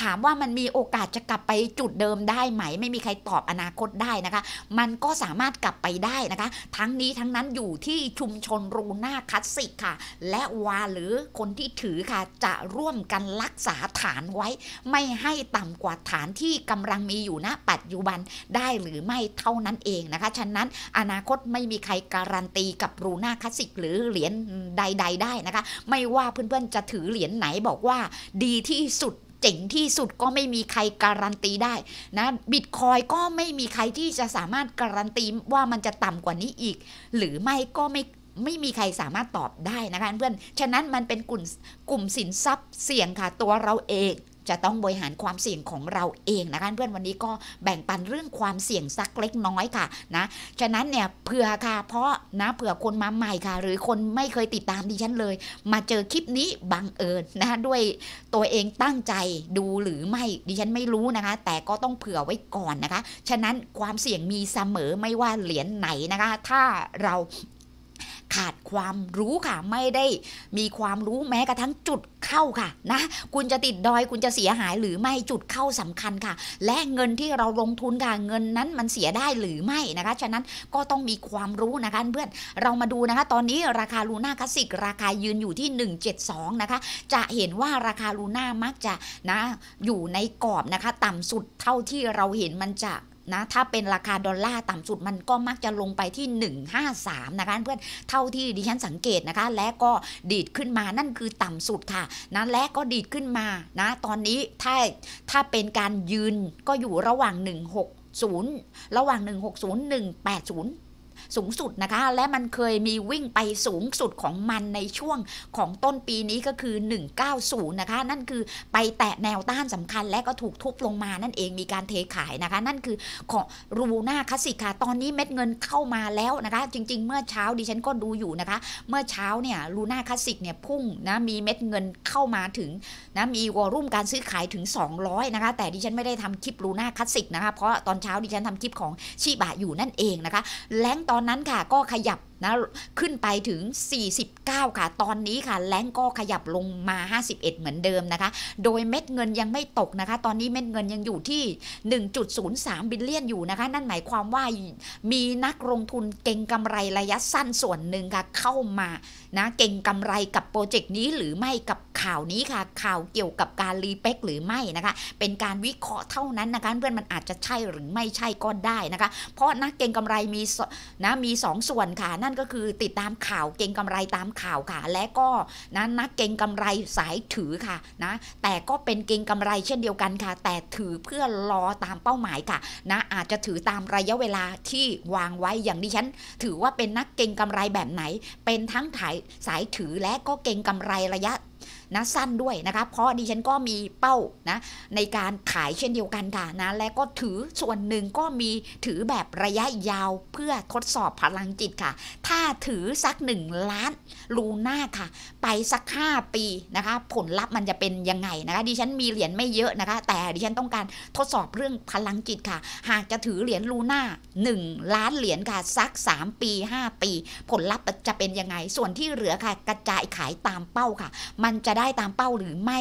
ถามว่ามันมีโอกาสจะกลับไปจุดเดิิมได้ไหมไม่มีใครตอบอนาคตได้นะคะ มันก็สามารถกลับไปได้นะคะ ทั้งนี้ทั้งนั้นอยู่ที่ชุมชนรูนาคัสสิกค่ะ และวาหรือคนที่ถือค่ะจะร่วมกันรักษาฐานไว้ ไม่ให้ต่ำกว่าฐานที่กำลังมีอยู่ณปัจจุบันได้หรือไม่เท่านั้นเองนะคะฉะนั้นอนาคตไม่มีใครการันตีกับรูนาคัสสิกหรือเหรียญใด ๆได้นะคะ ไม่ว่าเพื่อนๆจะถือเหรียญไหนบอกว่า ดีที่สุดเจ๋งที่สุดก็ไม่มีใครการันตีได้นะบิตคอยก็ไม่มีใครที่จะสามารถการันตีว่ามันจะต่ำกว่านี้อีก หรือไม่ก็ไม่ไม่มีใครสามารถตอบได้นะคะ เพื่อนฉะนั้นมันเป็นกลุ่มกลุ่มสินทรัพย์เสี่ยงค่ะตัวเราเองจะต้องบริหารความเสี่ยงของเราเองนะคะ เพื่อนวันนี้ก็แบ่งปันเรื่องความเสี่ยงสักเล็กน้อยค่ะนะฉะนั้นเนี่ยเผื่อค่ะเพราะนะ เผื่อคนมาใหม่ค่ะ หรือคนไม่เคยติดตามดิฉันเลย มาเจอคลิปนี้บังเอิญนะคะด้วยตัวเองตั้งใจดูหรือไม่ดิฉันไม่รู้นะคะ แต่ก็ต้องเผื่อไว้ก่อนนะคะ ฉะนั้นความเสี่ยงมีเสมอไม่ว่าเหรียญไหนนะคะถ้าเราขาดความรู้ค่ะไม่ได้มีความรู้แม้กระทั่งจุดเข้าค่ะนะคุณจะติดดอยคุณจะเสียหายหรือไม่จุดเข้าสำคัญค่ะ และเงินที่เราลงทุนค่ะเงินนั้นมันเสียได้หรือไม่นะคะฉะนั้นก็ต้องมีความรู้นะคะเพื่อนเรามาดูนะคะ ตอนนี้ราคาลูน่าคลาสสิกราคายืนอยู่ที่ 172 นะคะ จะเห็นว่าราคาลูน่ามักจะนะอยู่ในกรอบนะคะ ต่ำสุดเท่าที่เราเห็นมันจะนะถ้าเป็นราคาดอลลาร์ ต่ำสุดมันก็มักจะลงไปที่ 153 นะคะเพื่อนเท่าที่ดิฉันสังเกตนะคะ และก็ดีดขึ้นมา นั่นคือต่ำสุดค่ะนะและก็ดีดขึ้นมา นะ ตอนนี้ถ้าถ้าเป็นการยืนก็อยู่ระหว่าง 160 ระหว่าง 160 180สูงสุดนะคะ และมันเคยมีวิ่งไปสูงสุดของมันในช่วงของต้นปีนี้ก็คือ 190 นะคะ นั่นคือไปแตะแนวต้านสำคัญ และก็ถูกทุบลงมานั่นเองมีการเทขายนะคะ นั่นคือของรูน่าคาสิกค่ะตอนนี้เม็ดเงินเข้ามาแล้วนะคะ จริงๆ เมื่อเช้าดิฉันก็ดูอยู่นะคะ เมื่อเช้าเนี่ยรูน่าคาสิกเนี่ยพุ่งนะ มีเม็ดเงินเข้ามาถึงนะ มีวอลุ่มการซื้อขายถึง200นะคะ แต่ดิฉันไม่ได้ทำคลิปรูน่าคาสสิกนะคะ เพราะตอนเช้าดิฉันทำคลิปของชิบะอยู่นั่นเองนะคะแล้งตอนอนนั้นค่ะก็ขยับนะขึ้นไปถึง 49 ค่ะ ตอนนี้ค่ะ แรงก็ขยับลงมา 51 เหมือนเดิมนะคะ โดยเม็ดเงินยังไม่ตกนะคะ ตอนนี้เม็ดเงินยังอยู่ที่ 1.03 บิลเลียนอยู่นะคะ นั่นหมายความว่ามีนักลงทุนเก่งกำไรระยะสั้นส่วนหนึ่งค่ะเข้ามา นะ เก่งกำไรกับโปรเจกต์นี้หรือไม่กับข่าวนี้ค่ะข่าวเกี่ยวกับการรีเป็กหรือไม่นะคะ เป็นการวิเคราะห์เท่านั้นนะคะเพื่อนมันอาจจะใช่หรือไม่ใช่ก็ได้นะคะ เพราะนักเก่งกำไรมี นะ มี 2 ส่วนค่ะนั่นั่นก็คือติดตามข่าวเก่งกำไรตามข่าวค่ะ และก็นะนักเก่งกำไรสายถือค่ะนะแต่ก็เป็นเก่งกำไรเช่นเดียวกันค่ะ แต่ถือเพื่อรอตามเป้าหมายค่ะนะอาจจะถือตามระยะเวลาที่วางไว้อย่างดิฉัน ถือว่าเป็นนักเก่งกำไรแบบไหน เป็นทั้ง่ายสายถือและก็เก่งกำไรระยะนะสั้นด้วย นะคะเพราะดิฉันก็มีเป้านะในการขายเช่นเดียวกันค่ะนะ และก็ถือส่วนหนึ่งก็มีถือแบบระยะยาวเพื่อทดสอบพลัง จิตค่ะ ถ้าถือสัก 1 ล้านลูน่าค่ะ ไป สัก 5 ปีนะคะผลลัพธ์มันจะเป็นยังไงนะคะ ดิฉันมี เหรียญไม่เยอะนะคะ แต่ดิฉันต้องการทดสอบเรื่องพลังจิตค่ะ หากจะถือเหรียญลูน่า1 ล้านเหรียญค่ะสัก 3 ปี 5 ปีผลลัพธ์จะเป็นยังไง ส่วนที่เหลือค่ะ กระจายขายตามเป้าค่ะ มันจะได้ตามเป้าหรือไม่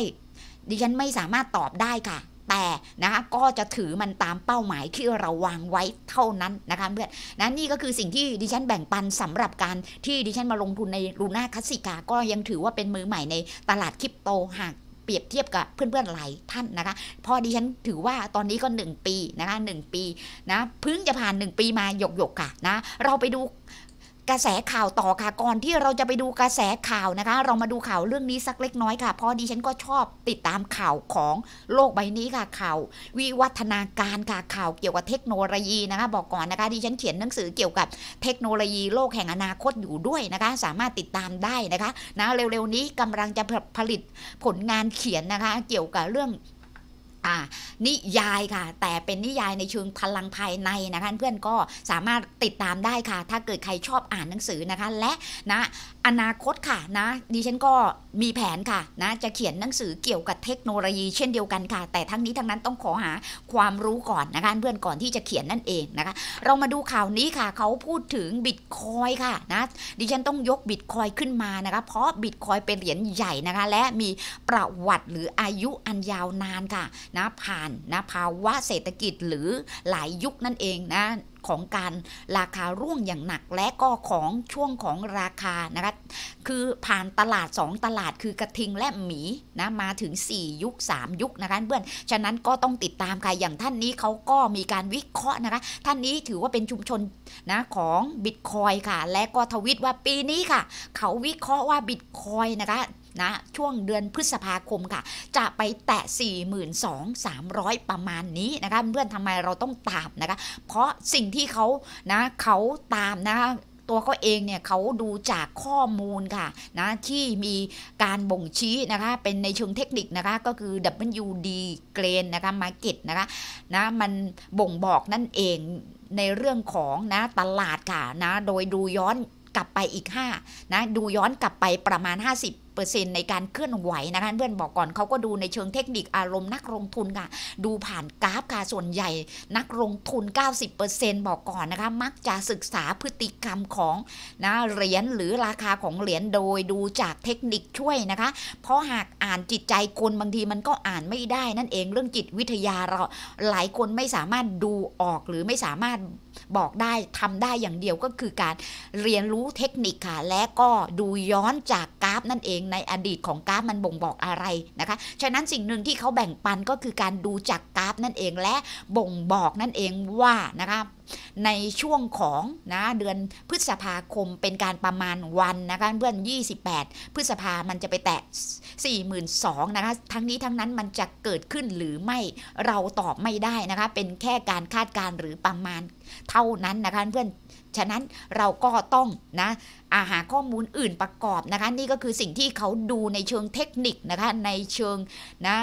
ดิฉันไม่สามารถตอบได้ค่ะ แต่นะคะก็จะถือมันตามเป้าหมายที่เราวางไว้เท่านั้นนะคะเพื่อนนะนี่ ก็คือสิ่งที่ดิฉันแบ่งปันสำหรับการที่ดิฉันมาลงทุนในลูน่าคัสสิกาก็ยังถือว่าเป็นมือใหม่ในตลาดคริปโตหากเปรียบเทียบกับเพื่อนๆหลายท่าน นะคะพอดิฉันถือว่าตอนนี้ก็ 1 ปีนะคะหปีนะพึ่งจะผ่าน 1 ปีมาหยกๆค่ะนะเราไปดูกระแสข่าวต่อค่ะก่อนที่เราจะไปดูกระแสข่าวนะคะ เรามาดูข่าวเรื่องนี้สักเล็กน้อยค่ะพอดีฉันก็ชอบติดตามข่าวของโลกใบนี้ค่ะข่าว วิวัฒนาการค่ะข่าวเกี่ยวกับเทคโนโลยีนะคะ บอกก่อนนะคะ ดิฉันเขียนหนังสือเกี่ยวกับเทคโนโลยีโลกแห่งอนาคตอยู่ด้วยนะคะ สามารถติดตามได้นะคะนะเร็วๆนี้กำลังจะผลิตผลงานเขียนนะคะ เกี่ยวกับเรื่อง่านิยายค่ะ แต่เป็นนิยายในเชิงพลังภายในนะคะเพื่อนก็สามารถติดตามได้ค่ะ ถ้าเกิดใครชอบอ่านหนังสือนะคะ และนะอนาคตค่ะนะดิฉันก็มีแผนค่ะนะจะเขียนหนังสือเกี่ยวกับเทคโนโลยีเช่นเดียวกันค่ะ แต่ทั้งนี้ทั้งนั้นต้องขอหาความรู้ก่อนนะคะเพื่อนก่อนที่จะเขียนนั่นเองนะคะเรามาดูข่าวนี้ค่ะ เขาพูดถึงบิตคอยค่ะนะดิฉันต้องยกบิตคอยขึ้นมานะคะเพราะบิตคอยเป็นเหรียญใหญ่นะคะและมีประวัติหรืออายุอันยาวนานค่ะนะผ่านนะภาวะเศรษฐกิจหรือหลายยุคนั่นเองนะของการราคาร่วงอย่างหนัก และก็ของช่วงของราคานะคะคือผ่านตลาด 2 ตลาดคือกระทิงและหมีนะมาถึง 4 ยุค 3 ยุคนะคะเพื่อนฉะนั้นก็ต้องติดตามค่ะอย่างท่านนี้เขาก็มีการวิเคราะห์นะคะ ท่านนี้ถือว่าเป็นชุมชนนะของบิตคอยค่ะ และก็ทวิตว่าปีนี้ค่ะเขาวิเคราะห์ว่าบิตคอยนะคะนะช่วงเดือนพฤษภาคมค่ะ จะไปแตะ 42,300 ประมาณนี้นะคะเพื่อนทำไมเราต้องตามนะคะเพราะสิ่งที่เขานะเขาตามนะคะตัวเขาเองเนี่ยเขาดูจากข้อมูลค่ะ นะที่มีการบ่งชี้นะคะเป็นในเชิงเทคนิคนะคะก็คือ WD เกรนนะคะมาเก็ตนะคะนะมันบ่งบอกนั่นเองในเรื่องของนะตลาดค่ะนะ โดยดูย้อนกลับไปอีก 5 นะดูย้อนกลับไปประมาณ 50ต์ในการเคลื่อนไหวนะคะเพื่อนบอกก่อนเขาก็ดูในเชิงเทคนิคอารมณ์นักลงทุนค่ะดูผ่านกราฟค่ะส่วนใหญ่ นักลงทุน90%บอกก่อนนะคะ มักจะศึกษาพฤติกรรมของนะเหรียญหรือราคาของเหรียญโดยดูจากเทคนิคช่วยนะคะเพราะหากอ่านจิตใจคนบางทีมันก็อ่านไม่ได้นั่นเองเรื่องจิตวิทยาเราหลายคนไม่สามารถดูออกหรือไม่สามารถบอกได้ทำได้อย่างเดียวก็คือการเรียนรู้เทคนิคค่ะและก็ดูย้อนจากกราฟนั่นเอง ในอดีตของกราฟมันบ่งบอกอะไรนะคะฉะนั้นสิ่งหนึ่งที่เขาแบ่งปันก็คือการดูจากกราฟนั่นเองและบ่งบอกนั่นเองว่านะคะในช่วงของนะเดือนพฤษภาคมเป็นการประมาณวันนะคะเพื่อน28 พฤษภามันจะไปแตะ42,000นะคะ ทั้งนี้ทั้งนั้นมันจะเกิดขึ้นหรือไม่เราตอบไม่ได้นะคะเป็นแค่การคาดการณ์หรือประมาณเท่านั้นนะคะเพื่อนฉะนั้นเราก็ต้องนะอาหาข้อมูลอื่นประกอบนะคะนี่ก็คือสิ่งที่เขาดูในเชิงเทคนิคนะคะในเชิงนะ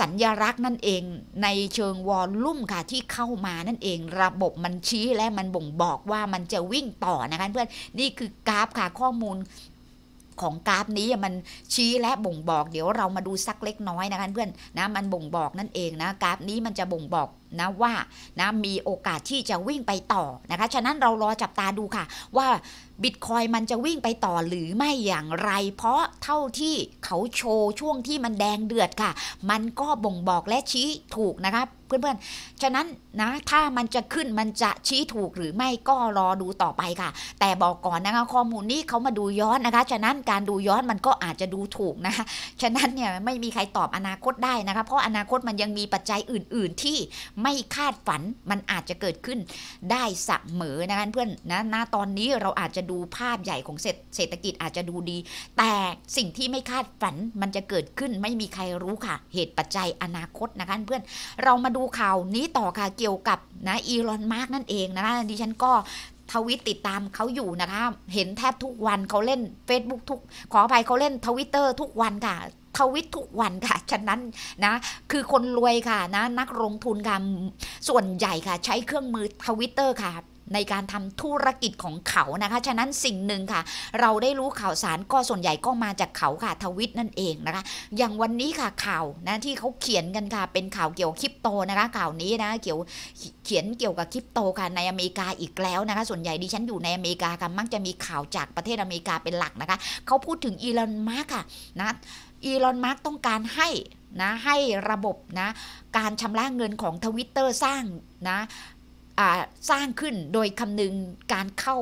สัญญลักษณ์นั่นเองในเชิงวอลลุ่มค่ะที่เข้ามานั่นเองระบบมันชี้และมันบ่งบอกว่ามันจะวิ่งต่อนะคะเพื่อนนี่คือกราฟค่ะข้อมูลของกราฟนี้มันชี้และบ่งบอกเดี๋ยวเรามาดูสักเล็กน้อยนะคะเพื่อนนะมันบ่งบอกนั่นเองนะกราฟนี้มันจะบ่งบอกนะว่านะมีโอกาสที่จะวิ่งไปต่อนะคะฉะนั้นเรารอจับตาดูค่ะ ว่าบิตคอยมันจะวิ่งไปต่อหรือไม่อย่างไร เพราะเท่าที่เขาโชว์ช่วงที่มันแดงเดือดค่ะ มันก็บ่งบอกและชี้ถูกนะคะเพื่อนๆฉะนั้นนะถ้ามันจะขึ้นมันจะชี้ถูกหรือไม่ก็รอดูต่อไปค่ะ แต่บอกก่อนนะคะข้อมูลนี้เขามาดูย้อนนะคะฉะนั้นการดูย้อนมันก็อาจจะดูถูกนะคะฉะนั้นเนี่ยไม่มีใครตอบอนาคตได้นะคะเพราะอนาคตมันยังมีปัจจัยอื่น ๆที่ไม่คาดฝันมันอาจจะเกิดขึ้น ได้เสมอนะคะเพื่อนนะณตอนนี้เราอาจจะดูภาพใหญ่ของเศรษฐกิจอาจจะดูดี แต่สิ่งที่ไม่คาดฝันมันจะเกิดขึ้นไม่มีใครรู้ค่ะเหตุปัจจัยอนาคตนะคะเพื่อนเรามาดูข่าวนี้ต่อค่ะเกี่ยวกับนะอีลอนมาร์กนั่นเองนะคะดิฉันก็ทวิตติดตามเขาอยู่นะคะ เห็นแทบทุกวันเขาเล่น Facebook ทุก ขออภัยเขาเล่นทวิตเตอร์ทุกวันค่ะ ทวิตทุกวันค่ะ ฉะนั้นนะ คือคนรวยค่ะนะ นักลงทุนค่ะส่วนใหญ่ค่ะ ใช้เครื่องมือทวิตเตอร์ค่ะในการทำธุรกิจของเขานะคะ ฉะนั้นสิ่งหนึ่งค่ะ เราได้รู้ข่าวสารก็ส่วนใหญ่ก็มาจากเขาค่ะทวิตนั่นเองนะคะ อย่างวันนี้ค่ะข่าวนะที่เขาเขียนกันค่ะเป็นข่าวเกี่ยวคริปโตนะคะ ข่าวนี้นะเกี่ยวเขียนเกี่ยวกับคริปโตค่ะในอเมริกาอีกแล้วนะคะส่วนใหญ่ดิฉันอยู่ในอเมริกาค่ะมักจะมีข่าวจากประเทศอเมริกาเป็นหลักนะคะเขาพูดถึงอีลอนมาร์กค่ะนะอีลอนมาร์กต้องการให้นะให้ระบบนะการชำระเงินของทวิตเตอร์สร้างนะสร้างขึ้นโดยคำนึงการเข้า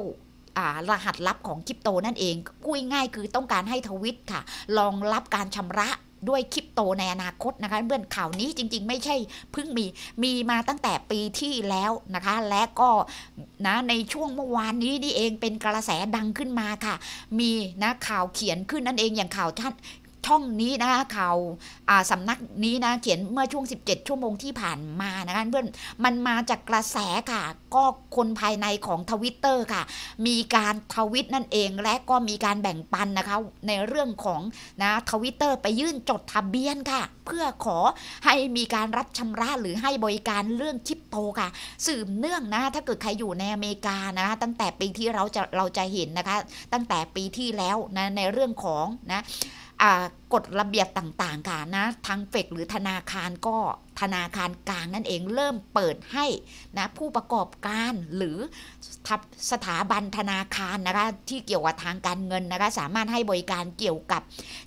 รหัสลับของคริปโตนั่นเองกู้ง่ายคือต้องการให้ทวิตค่ะ ลองรับการชำระด้วยคริปโตในอนาคตนะคะเมื่อข่าวนี้จริงๆไม่ใช่ เพิ่งมีมีมาตั้งแต่ปีที่แล้วนะคะ และก็นะในช่วงเมื่อวานนี้นี่เองเป็นกระแสดังขึ้นมาค่ะ มีนะข่าวเขียนขึ้นนั่นเองอย่างข่าวท่านช่องนี้นะคะข่าวสำนักนี้นะเขียนเมื่อช่วง 17 ชั่วโมงที่ผ่านมานะคะเพื่อนมันมาจากกระแสค่ะ ก็คนภายในของทวิตเตอร์ค่ะ มีการทวิตนั่นเองและก็มีการแบ่งปันนะคะในเรื่องของนะทวิตเตอร์ไปยื่นจดทะเบียนค่ะ เพื่อขอให้มีการรับชำระหรือให้บริการเรื่องคริปโตค่ะสืบเนื่องนะถ้าเกิดใครอยู่ในอเมริกานะตั้งแต่ปีที่เราจะเราจะเห็นนะคะตั้งแต่ปีที่แล้วนะในเรื่องของนะกฎระเบียบต่างๆกันนะทางเฟกหรือธนาคารก็ธนาคารกลางนั่นเองเริ่มเปิดให้นะผู้ประกอบการหรือสถาบันธนาคารนะคะที่เกี่ยวกับทางการเงินนะคะสามารถให้บริการเกี่ยวกับ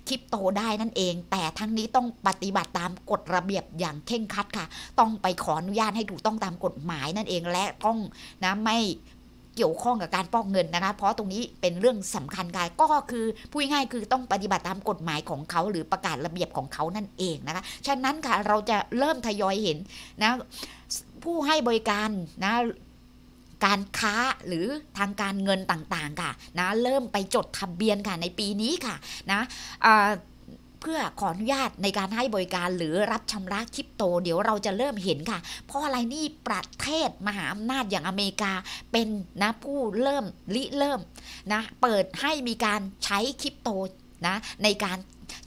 คริปโตได้นั่นเอง แต่ทั้งนี้ต้องปฏิบัติตามกฎระเบียบอย่างเคร่งครัดค่ะ ต้องไปขออนุญาตให้ถูกต้องตามกฎหมายนั่นเองและต้องนะไม่เกี่ยวข้องกับการฟอกเงินนะคะเพราะตรงนี้เป็นเรื่องสำคัญกายก็คือ พูดง่ายคือต้องปฏิบัติตามกฎหมายของเขาหรือประกาศระเบียบของเขานั่นเองนะคะฉะนั้นค่ะเราจะเริ่มทยอยเห็นนะผู้ให้บริการนะการค้าหรือทางการเงินต่าง ๆ ค่ะนะเริ่มไปจดทะเบียนค่ะในปีนี้ค่ะนะเพื่อขออนุญาตในการให้บริการหรือรับชำระคริปโตเดี๋ยวเราจะเริ่มเห็นค่ะ เพราะอะไรนี่ประเทศมหาอำนาจอย่างอเมริกาเป็นนะผู้เริ่มริเริ่มนะเปิดให้มีการใช้คริปโตนะในการ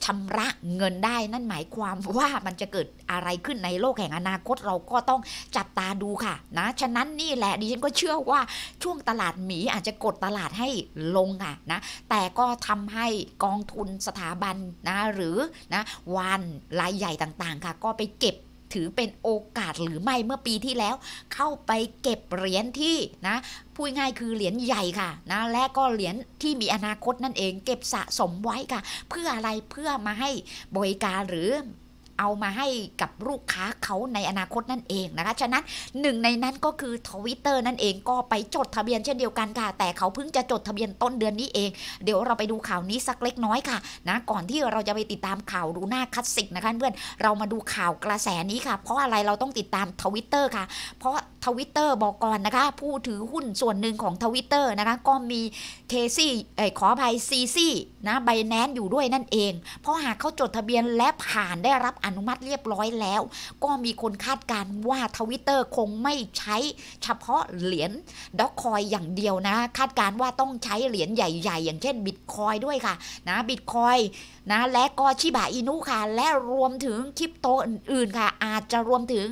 ชำระเงินได้นั่นหมายความว่ามันจะเกิดอะไรขึ้นในโลกแห่งอนาคตเราก็ต้องจับตาดูค่ะนะ ฉะนั้นนี่แหละดิฉันก็เชื่อว่าช่วงตลาดหมีอาจจะกดตลาดให้ลงค่ะนะแต่ก็ทำให้กองทุนสถาบันนะหรือนะวันรายใหญ่ต่างๆ ค่ะ ก็ไปเก็บถือเป็นโอกาสหรือไม่เมื่อปีที่แล้วเข้าไปเก็บเหรียญที่นะพูดง่ายคือเหรียญใหญ่ค่ะนะและก็เหรียญที่มีอนาคตนั่นเอง เก็บสะสมไว้ค่ะ เพื่ออะไรเพื่อมาให้บริการหรือเอามาให้กับลูกค้าเขาในอนาคตนั่นเองนะคะฉะนั้นหนึ่งในนั้นก็คือทวิตเตอร์นั่นเองก็ไปจดทะเบียนเช่นเดียวกันค่ะ แต่เขาเพิ่งจะจดทะเบียนต้นเดือนนี้เอง เดี๋ยวเราไปดูข่าวนี้สักเล็กน้อยค่ะนะก่อนที่เราจะไปติดตามข่าว ดูหน้าคลาสสิกนะคะเพื่อนเรามาดูข่าวกระแสนี้ค่ะ เพราะอะไรเราต้องติดตามทวิตเตอร์ค่ะ เพราะทวิตเตอร์ บอกก่อนนะคะผู้ถือหุ้นส่วนหนึ่งของทวิตเตอร์นะคะก็มีเคซี่ขออภัยซีซี่นะไบแนนอยู่ด้วยนั่นเอง เพราะหากเขาจดทะเบียนและผ่านได้รับอนุมัติเรียบร้อยแล้ว ก็มีคนคาดการว่าทวิตเตอร์คงไม่ใช้ เฉพาะเหรียญด็อกคอยอย่างเดียวนะ คาดการว่าต้องใช้เหรียญใหญ่ๆ อย่างเช่นบิตคอยด้วยค่ะนะบิตคอยนะและก็ชิบะอินุค่ะและรวมถึงคริปโตอื่น ๆค่ะ อาจจะรวมถึง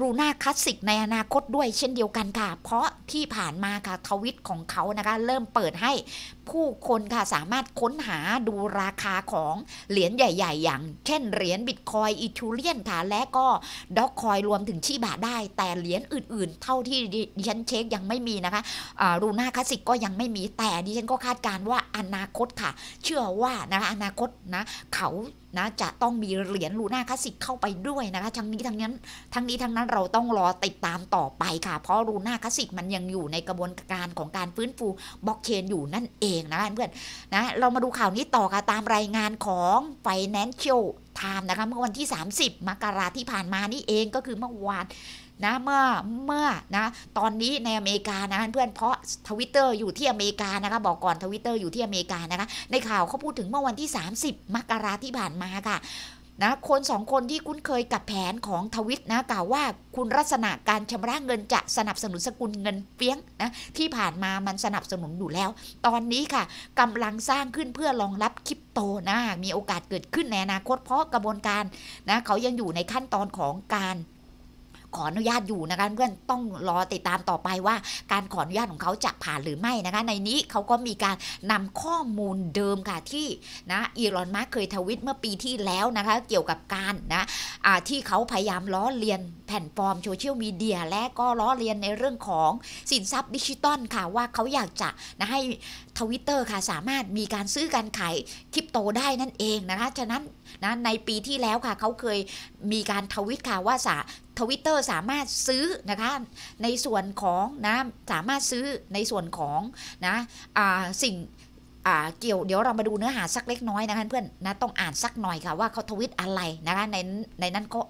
รูน่าคลาสสิกในอนาคตด้วยเช่นเดียวกันค่ะ เพราะที่ผ่านมาค่ะทวิตของเขานะคะ เริ่มเปิดให้ผู้คนค่ะสามารถค้นหาดูราคาของเหรียญใหญ่ ๆ อย่าง เช่นเหรียญบิตคอยอีทูเรียนค่ะและก็ด็อกคอยรวมถึงชีบาได้แต่เหรียญอื่น ๆ เท่าที่ดิฉันเช็คยังไม่มีนะคะรูน่าคลาสสิกก็ยังไม่มีแต่ดิฉันก็คาดการว่าอนาคตค่ะเชื่อว่านะคะอนาคตนะเขานะจะต้องมีเหรียญลูน่าคลาสสิกเข้าไปด้วยนะคะทั้งนี้ทั้งนั้นทั้งนี้ทั้งนั้นเราต้องรอติดตามต่อไปค่ะ เพราะลูน่าคลาสสิกมันยังอยู่ในกระบวนการของการฟื้นฟูบล็อกเชนอยู่นั่นเององนะเพื่อนนะเรามาดูข่าวนี้ต่อกันตามรายงานของ Financial Times นะคะเมื่อวันที่ 30มกราที่ผ่านมานี่เองก็คือเมื่อวานนะเมื่อเมื่อนะตอนนี้ในอเมริกานะเพื่อนเพราะทวิตเตอร์อยู่ที่อเมริกานะคะบอกก่อนทวิตเตอร์อยู่ที่อเมริกานะคะในข่าวเขาพูดถึงเมื่อวันที่ 30 มกราที่ผ่านมาค่ะนะคนสองคนที่คุ้นเคยกับแผนของทวิตนะกล่าวว่าคุณลักษณะการชำระเงินจะสนับสนุนสกุลเงินเฟี้ยงนะที่ผ่านมามันสนับสนุนอยู่แล้ว ตอนนี้ค่ะ กำลังสร้างขึ้นเพื่อรองรับคริปโตนะ มีโอกาสเกิดขึ้นในอนาคตเพราะกระบวนการนะ เขายังอยู่ในขั้นตอนของการขออนุญาตอยู่นะคะเพื่อนต้องรอติดตามต่อไปว่าการขออนุญาตของเขาจะผ่านหรือไม่นะคะในนี้เขาก็มีการนำข้อมูลเดิมค่ะที่นะอีรอนมาร์กเคยทวิตเมื่อปีที่แล้วนะคะ เกี่ยวกับการนะะที่เขาพยายามล้อเลียนแผ่นฟอร์มโซเชียลมีเดียและก็ล้อเลียนในเรื่องของสินทรัพย์ดิจิตอลค่ะว่าเขาอยากจะนะให้ทวิตเตอร์ค่ะสามารถมีการซื้อการขายคริปโตได้นั่นเองนะคะฉะนั้นนะในปีที่แล้วค่ะเขาเคยมีการทวิตค่ะว่าสาทวิตเตอร์สามารถซื้อนะคะในส่วนของนะสามารถซื้อในส่วนของนะสิ่งเกี่ยวเดี๋ยวเรามาดูเนื้อหาสักเล็กน้อยนะคะเพื่อนนะต้องอ่านสักหน่อยค่ะว่าเขาทวิตอะไรนะคะในในนั้นเขา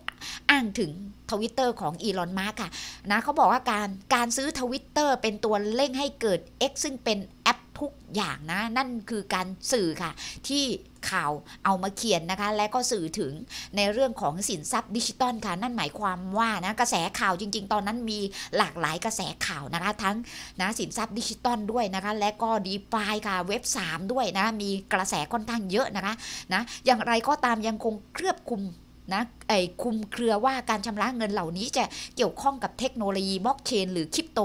อ้างถึงทวิตเตอร์ของอีลอนมาร์ค่ะนะเขาบอกว่าการการซื้อทวิตเตอร์เป็นตัวเร่งให้เกิด X ซึ่งเป็นแอปทุกอย่างนะนั่นคือการสื่อค่ะที่ข่าวเอามาเขียนนะคะและก็สื่อถึงในเรื่องของสินทรัพย์ดิจิตอลค่ะ นั่นหมายความว่านะกระแสข่าวจริง ๆ ตอนนั้นมีหลากหลายกระแสข่าวนะคะทั้งนะสินทรัพย์ดิจิตอลด้วยนะคะและก็ดีฟายค่ะเว็บ3ด้วยนะมีกระแสค่อนข้างเยอะนะคะนะอย่างไรก็ตามยังคงเครือบคุมนะไอ้คุมเครือว่าการชำระเงินเหล่านี้จะเกี่ยวข้องกับเทคโนโลยีบล็อกเชนหรือคริปโต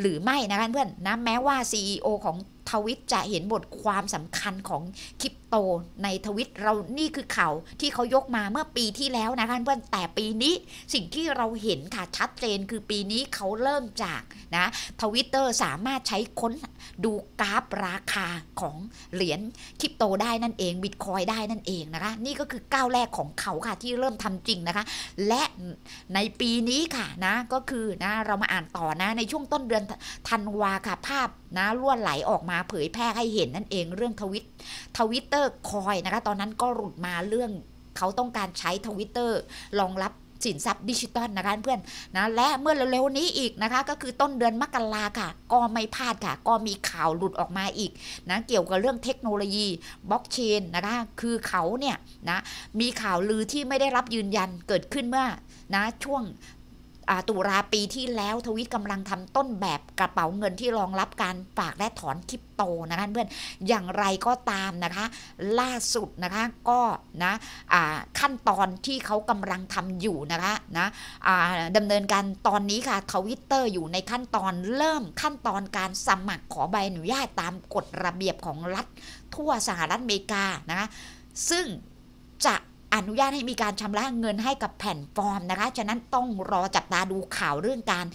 หรือไม่นะคะเพื่อนนะ แม้ว่า CEO ของทวิตจะเห็นบทความสำคัญของคลิปโตในทวิตเรานี่คือข่าวที่เขายกมาเมื่อปีที่แล้วนะคะเพื่อน แต่ปีนี้สิ่งที่เราเห็นค่ะชัดเจนคือปีนี้เขาเริ่มจากนะทวิตเตอร์สามารถใช้ค้นดูกราฟราคาของเหรียญคริปโตได้นั่นเองบิตคอยได้นั่นเองนะคะนี่ก็คือก้าวแรกของเขาค่ะที่เริ่มทำจริงนะคะ และในปีนี้ค่ะนะก็คือนะเรามาอ่านต่อนะในช่วงต้นเดือนธันวาค่ะภาพนะล้วนไหลออกมาเผยแพร่ให้เห็นนั่นเอง เรื่องทวิตทวิตเตอร์คอย นะคะ ตอนนั้นก็หลุด มาเรื่อง เขาต้องการใช้ทวิตเตอร์รองรับสินทรัพย์ดิจิตอลนะคะเพื่อนนะ และเมื่อเร็วๆนี้อีก นะคะ ก็คือต้นเดือนมกราค่ะ ก็ไม่พลาดค่ะ ก็มีข่าวหลุดออกมาอีกนะ เกี่ยวกับเรื่องเทคโนโลยีบล็อกเชนนะคะ คือเขาเนี่ยนะมีข่าวลือที่ไม่ได้รับยืนยันเกิดขึ้นเมื่อนะช่วงตุลาปีที่แล้วทวิตกำลังทำต้นแบบกระเป๋าเงินที่รองรับการฝากและถอนคริปโตนะคะเพื่อนอย่างไรก็ตามนะคะ ล่าสุด นะคะก็นะขั้นตอนที่เขากำลังทำอยู่ นะคะนะดำเนินการตอนนี้ค่ะทวิตเตอร์อยู่ในขั้นตอนเริ่มขั้นตอนการสมัครขอใบอนุญาตตามกฎระเบียบของรัฐทั่วสหรัฐอเมริกานะคะซึ่งจะอนุญาตให้มีการชำระเงินให้กับแผ่นฟอร์มนะคะ ฉะนั้นต้องรอจับตาดูข่าวเรื่องการ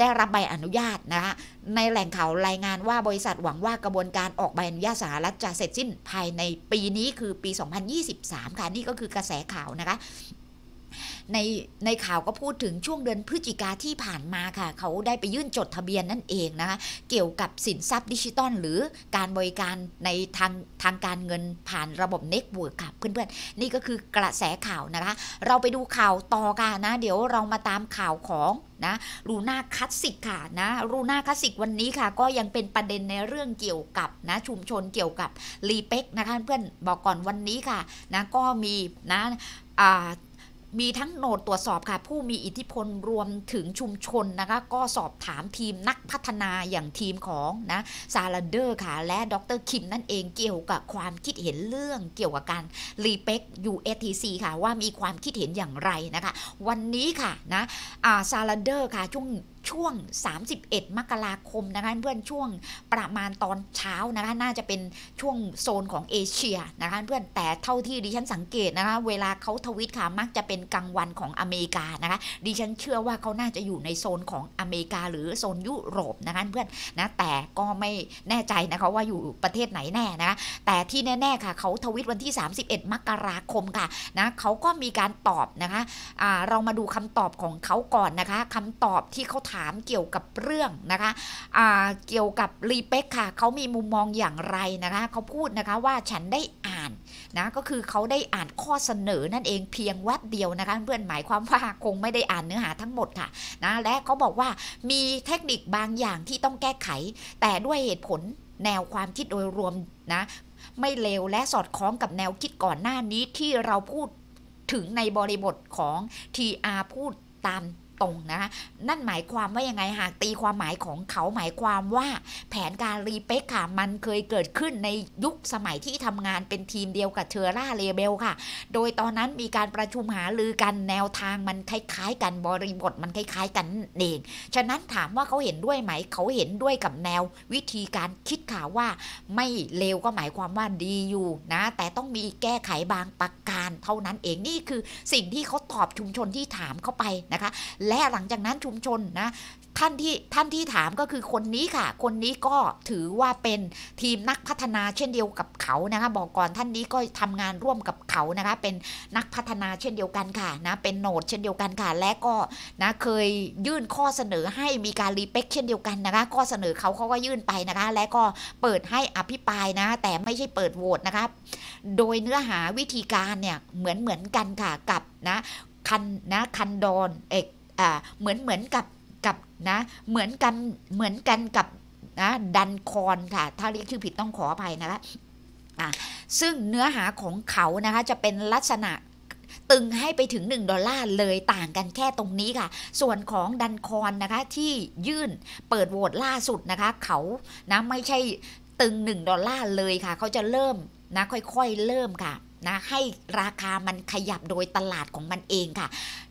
ได้รับใบอนุญาตนะคะ ในแหล่งข่าวรายงานว่าบริษัทหวังว่ากระบวนการออกใบอนุญาตสหรัฐจะเสร็จสิ้นภายในปีนี้คือปี 2023 ค่ะ นี่ก็คือกระแสข่าวนะคะในในข่าวก็พูดถึงช่วงเดือนพฤศจิกาที่ผ่านมาค่ะ เขาได้ไปยื่นจดทะเบียนนั่นเองนะคะเกี่ยวกับสินทรัพย์ดิจิตอลหรือการบริการในทางทางการเงินผ่านระบบเน็ตบวกค่ะเพื่อนๆ นี่ก็คือกระแสข่าวนะคะ เราไปดูข่าวต่อกันนะ เดี๋ยวเรามาตามข่าวของนะรูน่าคลาสสิกค่ะนะ รูน่าคลาสสิกวันนี้ค่ะ ก็ยังเป็นประเด็นในเรื่องเกี่ยวกับนะชุมชนเกี่ยวกับรีเป็กนะคะเพื่อนบอกก่อนวันนี้ค่ะนะก็มีนะมีทั้งโหนดตรวจสอบค่ะ ผู้มีอิทธิพลรวมถึงชุมชนนะคะ ก็สอบถามทีมนักพัฒนาอย่างทีมของ นะซาลเดอร์ค่ะ และดรคิมนั่นเองเกี่ยวกับความคิดเห็นเรื่องเกี่ยวกับการรีเพ็ก u a t c ค่ะ ว่ามีความคิดเห็นอย่างไรนะคะ วันนี้ค่ะ นะซาลเดอร์ค่ะช่วงช่วง 31 มกราคม นะคะเพื่อนช่วงประมาณตอนเช้านะคะ น่าจะเป็นช่วงโซนของเอเชียนะคะเพื่อนแต่เท่าที่ดิฉันสังเกตนะคะ เวลาเขาทวิตค่ะ มักจะเป็นกลางวันของอเมริกานะคะ ดิฉัน เชื่อว่าเขาน่าจะอยู่ในโซนของอเมริกา หรือโซนยุโรปนะคะเพื่อนนะ แต่ก็ไม่แน่ใจนะคะว่าอยู่ประเทศไหนแน่ นะแต่ที่แน่ๆค่ะเขาทวิตวันที่ 31 มกราคมค่ะ นะเขาก็มีการตอบนะคะะเรามาดูคำตอบของเขาก่อนนะคะคำตอบที่เขาถามเกี่ยวกับเรื่องนะคะเกี่ยวกับรีเป็กค่ะ เขามีมุมมองอย่างไรนะคะ เขาพูดนะคะว่าฉันได้อ่านนะ ก็คือเขาได้อ่านข้อเสนอนั่นเองเพียงแวบเดียวนะคะเพื่อนหมายความว่าคงไม่ได้อ่านเนื้อหาทั้งหมดค่ะนะและเขาบอกว่ามีเทคนิคบางอย่างที่ต้องแก้ไข แต่ด้วยเหตุผลแนวความคิดโดยรวมนะ ไม่เลวและสอดคล้องกับแนวคิดก่อนหน้านี้ที่เราพูดถึงในบริบทของ TR พูดตามตรงนะนั่นหมายความว่ายังไงหากตีความหมายของเขาหมายความว่า แผนการรีเปคค่ะมันเคยเกิดขึ้นในยุคสมัยที่ทำงานเป็นทีมเดียวกับเทอร่าเลเบลค่ะโดยตอนนั้นมีการประชุมหารือกัน แนวทางมันคล้ายๆกันบริบทมันคล้ายๆ กันเองฉะนั้นถามว่าเขาเห็นด้วยไหมเขาเห็นด้วยกับแนววิธีการคิดค่ะว่าไม่เลวก็หมายความว่าดีอยู่นะแต่ต้องมีแก้ไขบางประการ เท่านั้นเองนี่คือสิ่งที่เขาตอบชุมชนที่ถามเข้าไปนะคะและหลังจากนั้นชุมชนนะท่านที่ท่านที่ถามก็คือคนนี้ค่ะ คนนี้ก็ถือว่าเป็นทีมนักพัฒนาเช่นเดียวกับเขานะคะบอกก่อนท่านนี้ก็ทำงานร่วมกับเขานะคะเป็นนักพัฒนาเช่นเดียวกันค่ะนะเป็นโหนดเช่นเดียวกันค่ะ และก็นะเคยยื่นข้อเสนอให้มีการรีเพ็กเช่นเดียวกันนะคะข้อเสนอเขาเขาก็ยื่นไปนะคะและก็เปิดให้อภิปรายนะ แต่ไม่ใช่เปิดโหวตนะคะโดยเนื้อหาวิธีการเนี่ยเหมือนเหมือนกันค่ะกับนะคันนะคันดอนเอกเหมือนเหมือนกับกับนะ เหมือนกันเหมือนกันกับนะดันคอนค่ะ ถ้าเรียกชื่อผิดต้องขออภัยนะคะซึ่งเนื้อหาของเขานะคะจะเป็นลักษณะตึงให้ไปถึง 1 ดอลลาร์เลยต่างกันแค่ตรงนี้ค่ะส่วนของดันคอนนะคะ ที่ยื่นเปิดโหวตล่าสุดนะคะเขานะไม่ใช่ตึง 1 ดอลลาร์เลยค่ะเขาจะเริ่มนะ ค่อยๆเริ่มค่ะนะให้ราคามันขยับโดยตลาดของมันเองค่ะ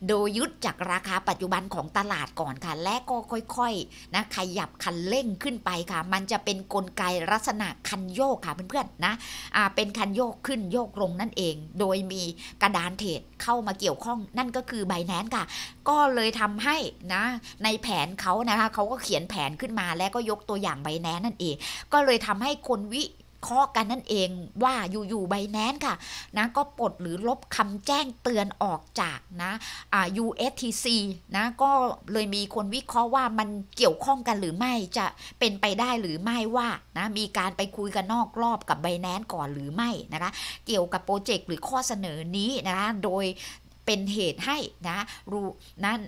โดยยึดจากราคาปัจจุบันของตลาดก่อนค่ะและก็ค่อยๆนะขยับคันเร่งขึ้นไปค่ะ มันจะเป็นนกลไกลักษณะคันโยกค่ะเพื่อนๆนะาเป็นคันโยกขึ้นโยกลงนั่นเอง โดยมีกระดานเทรดเข้ามาเกี่ยวข้อง นั่นก็คือไบแนนค่ะ ก็เลยทำให้นะในแผนเขานะคะเขาก็เขียนแผนขึ้นมาและก็ยกตัวอย่างไบแนนนั่นเอง ก็เลยทำให้คนวิคราะกันนั่นเองว่าอยู่อยู่ไบแนนค่ะนะก็ปลดหรือลบคำแจ้งเตือนออกจาก นะะ USTC นะ ก็เลยมีคนวิเคราะห์ว่า มัน เกี่ยวข้องกันหรือไม่จะเป็นไปได้หรือไม่ว่า นะ มีการไปคุยกันนอกรอบกับไบแนนก่อนหรือไม่ นะคะ เกี่ยวกับโปรเจกต์หรือข้อเสนอนี้ นะคะโดยเป็นเหตุให้นะรู้นั่น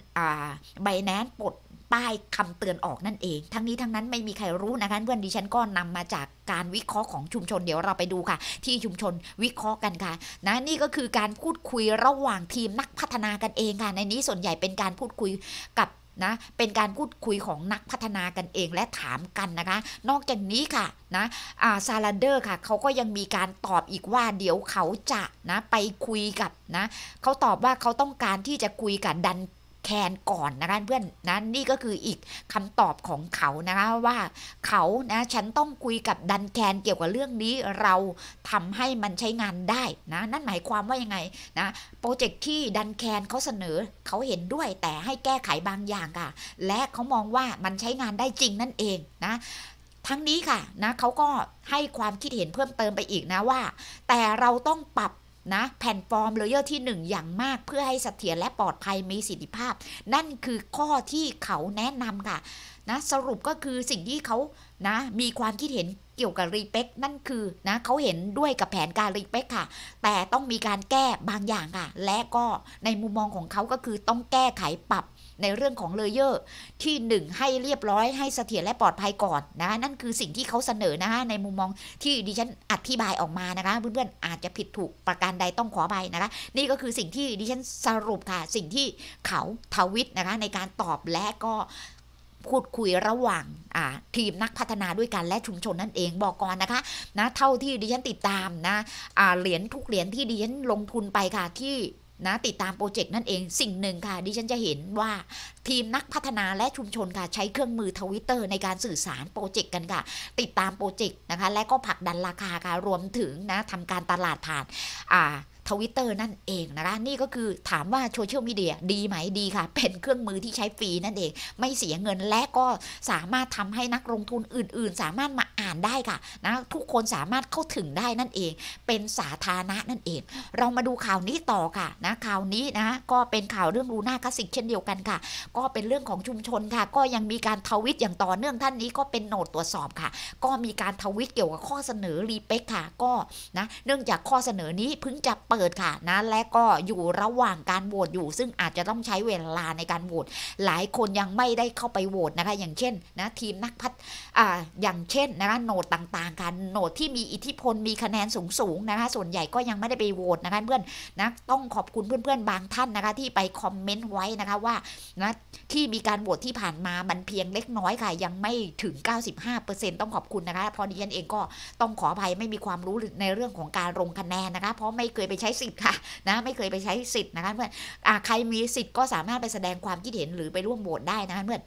ไบแนนปลดป้ายคำเตือนออกนั่นเองทั้งนี้ทั้งนั้นไม่มีใครรู้นะคะ เพื่อนดิฉันก็นำมาจากการวิเคราะห์ของชุมชนเดี๋ยวเราไปดูค่ะ ที่ชุมชนวิเคราะห์กันค่ะนะนี่ก็คือการพูดคุยระหว่างทีมนักพัฒนากันเองค่ะในนี้ส่วนใหญ่เป็นการพูดคุยกับนะเป็นการพูดคุยของนักพัฒนากันเองและถามกันนะคะนอกจากนี้ค่ะนะอาซาลันเดอร์ค่ะเขาก็ยังมีการตอบอีกว่าเดี๋ยวเขาจะนะไปคุยกับนะเขาตอบว่าเขาต้องการที่จะคุยกับดันแคนก่อน นะคะเพื่อนนะนี่ก็คืออีกคำตอบของเขานะคะว่า เขานะฉันต้องคุยกับดันแคนเกี่ยวกับเรื่องนี้ เราทำให้มันใช้งานได้นะ นั่นหมายความว่ายังไงนะโปรเจกต์ที่ดันแคนเขาเสนอเขาเห็นด้วย แต่ให้แก้ไขบางอย่างค่ะ และเขามองว่ามันใช้งานได้จริงนั่นเองนะทั้งนี้ค่ะนะเขาก็ให้ความคิดเห็นเพิ่มเติมไปอีกนะว่า แต่เราต้องปรับนะแผ่นฟอร์มเลเยอร์ที่ 1 อย่างมากเพื่อให้เสถียรและปลอดภัยมีสิทธิภาพ นั่นคือข้อที่เขาแนะนำค่ะนะสรุปก็คือสิ่งที่เขานะมีความคิดเห็นเกี่ยวกับรีเป็กนั่นคือนะเขาเห็นด้วยกับแผนการรีเป็กค่ะ แต่ต้องมีการแก้บางอย่างค่ะ และก็ในมุมมองของเขาก็คือต้องแก้ไขปรับในเรื่องของเลเยอร์ที่ 1 ให้เรียบร้อยให้เสถียรและปลอดภัยก่อนนะนั่นคือสิ่งที่เขาเสนอนะคะในมุมมองที่ดิฉัน อธิบายออกมานะคะเพื่อนๆ อาจจะผิดถูกประการใดต้องขอใบนะคะ นี่ก็คือสิ่งที่ดิฉันสรุปค่ะ สิ่งที่เขาทวิตนะคะในการตอบและก็พูดคุยระหว่างทีมนักพัฒนาด้วยกัน และชุมชนนั่นเอง บอกก่อน นะคะนะเท่าที่ดิฉันติดตามนะะเหรียญทุกเหรียญที่ดิฉันลงทุนไปค่ะที่นะติดตามโปรเจกต์นั่นเองสิ่งหนึ่งค่ะ ดิฉันจะเห็นว่าทีมนักพัฒนาและชุมชนค่ะใช้เครื่องมือทวิตเตอร์ในการสื่อสารโปรเจกต์กันค่ะ ติดตามโปรเจกต์นะคะและก็ผลักดันราคาค่ะ รวมถึงนะทำการตลาดผ่านอ่าทวิตเตอร์นั่นเองนะคะนี่ก็คือถามว่าโซเชียลมีเดีย ดีไหมดีค่ะ เป็นเครื่องมือที่ใช้ฟรีนั่นเอง ไม่เสียเงินและก็สามารถทำให้นักลงทุนอื่นๆ สามารถมาอ่านได้ค่ะนะทุกคนสามารถเข้าถึงได้นั่นเอง เป็นสาธารณะนั่นเอง เรามาดูข่าวนี้ต่อค่ะนะข่าวนี้นะก็เป็นข่าวเรื่องรูน่าคลาสิกเช่นเดียวกันค่ะ ก็เป็นเรื่องของชุมชนค่ะ ก็ยังมีการทวิตอย่างต่อเนื่องท่านนี้ก็เป็นโหนดตรวจสอบค่ะ ก็มีการทวิตเกี่ยวกับข้อเสนอรีเป็กค่ะก็นะเนื่องจากข้อเสนอนี้เพิ่งจะเปเปิดค่ะนะและก็อยู่ระหว่างการโหวตอยู่ซึ่งอาจจะต้องใช้เวลาในการโหวตหลายคนยังไม่ได้เข้าไปโหวตนะคะอย่างเช่นนะทีมนักพัฒอ่าอย่างเช่นนะคะโหนดต่างๆกันโหนดที่มีอิทธิพลมีคะแนนสูงๆนะคะส่วนใหญ่ก็ยังไม่ได้ไปโหวตนะคะเพื่อนนะต้องขอบคุณเพื่อนๆบางท่านนะคะที่ไปคอมเมนต์ไว้นะคะว่านะที่มีการโหวตที่ผ่านมามันเพียงเล็กน้อยค่ะยังไม่ถึง 95%ต้องขอบคุณนะคะเพราะดิฉันเองก็ต้องขออภัยไม่มีความรู้ในเรื่องของการลงคะแนนนะคะเพราะไม่เคยไปใช้ช้สิทธิ์ค่ะนะไม่เคยไปใช้สิทธิ์นะคะเพื่อนใครมีสิทธิ์ก็สามารถไปแสดงความคิดเห็นหรือไปร่วมโหวตได้นะคะเพื่อน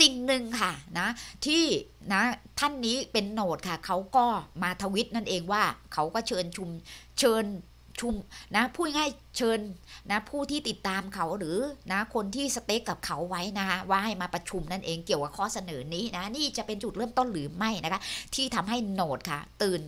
สิ่งหนึ่งค่ะนะที่นะ ท่านนี้เป็นโหนดค่ะเขาก็มาทวิตนั่นเองว่า เขาก็เชิญชุมเชิญชุมนะพูดง่ายเชิญนะ ผู้ที่ติดตามเขาหรือนะคนที่สเต็กกับเขาไว้นะคะว่าให้มาประชุมนั่นเองเกี่ยวกับข้อเสนอนี้นะนี่จะเป็นจุดเริ่มต้นหรือไม่นะคะ ที่ทำให้โหนดค่ะ ตื่น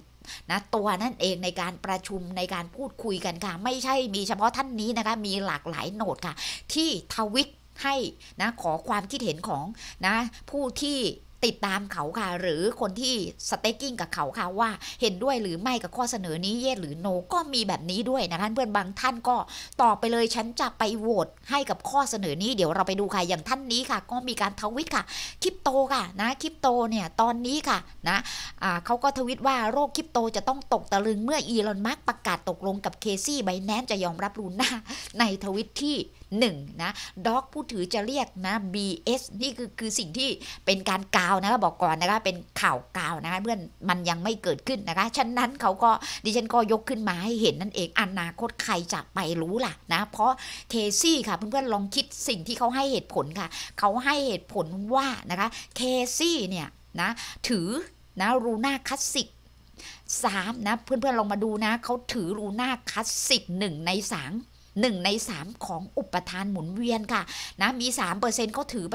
นะตัวนั่นเองในการประชุมในการพูดคุยกันค่ะไม่ใช่มีเฉพาะท่านนี้นะคะมีหลากหลายโหนดค่ะที่ทวิตให้นะขอความคิดเห็นของนะผู้ที่ติดตามเขาค่ะหรือคนที่สเต็กกิ้งกับเขาค่ะว่าเห็นด้วยหรือไม่กับข้อเสนอนี้เยสหรือโน ก็มีแบบนี้ด้วยนะท่านเพื่อนบางท่านก็ตอบไปเลยฉันจะไปโหวตให้กับข้อเสนอนี้เดี๋ยวเราไปดูค่ะอย่างท่านนี้ค่ะก็มีการทวิตค่ะคริปโตค่ะนะคริปโตเนี่ยตอนนี้ค่ะนะะเขาก็ทวิตว่าโรคคริปโตจะต้องตกตะลึงเมื่ออีลอนมัสประกาศตกลงกับเคซี่ไบแนนจะยอมรับรูน้าในทวิตที่1นะด็อกผู้ถือจะเรียกนะ BS นี่คือคือสิ่งที่เป็นการกาวนะคะบอกก่อนนะคะเป็นข่าวกาวนะคะเพื่อนมันยังไม่เกิดขึ้นนะคะฉะนั้นเขาก็ดิฉันก็ยกขึ้นมาให้เห็นนั่นเองอนาคตใครจะไปรู้ล่ะนะเพราะเคซี่ค่ะเพื่อนๆลองคิดสิ่งที่เขาให้เหตุผลค่ะเขาให้เหตุผลว่านะคะเคซี่เนี่ยนะถือนะรูน่าคลาสสิกสามนะเพื่อนๆลองมาดูนะเขาถือรูน่าคลาสสิกหนึ่งในสาม1 ใน 3 ของอุปทานหมุนเวียนค่ะนะมี 3%ก็ถือไป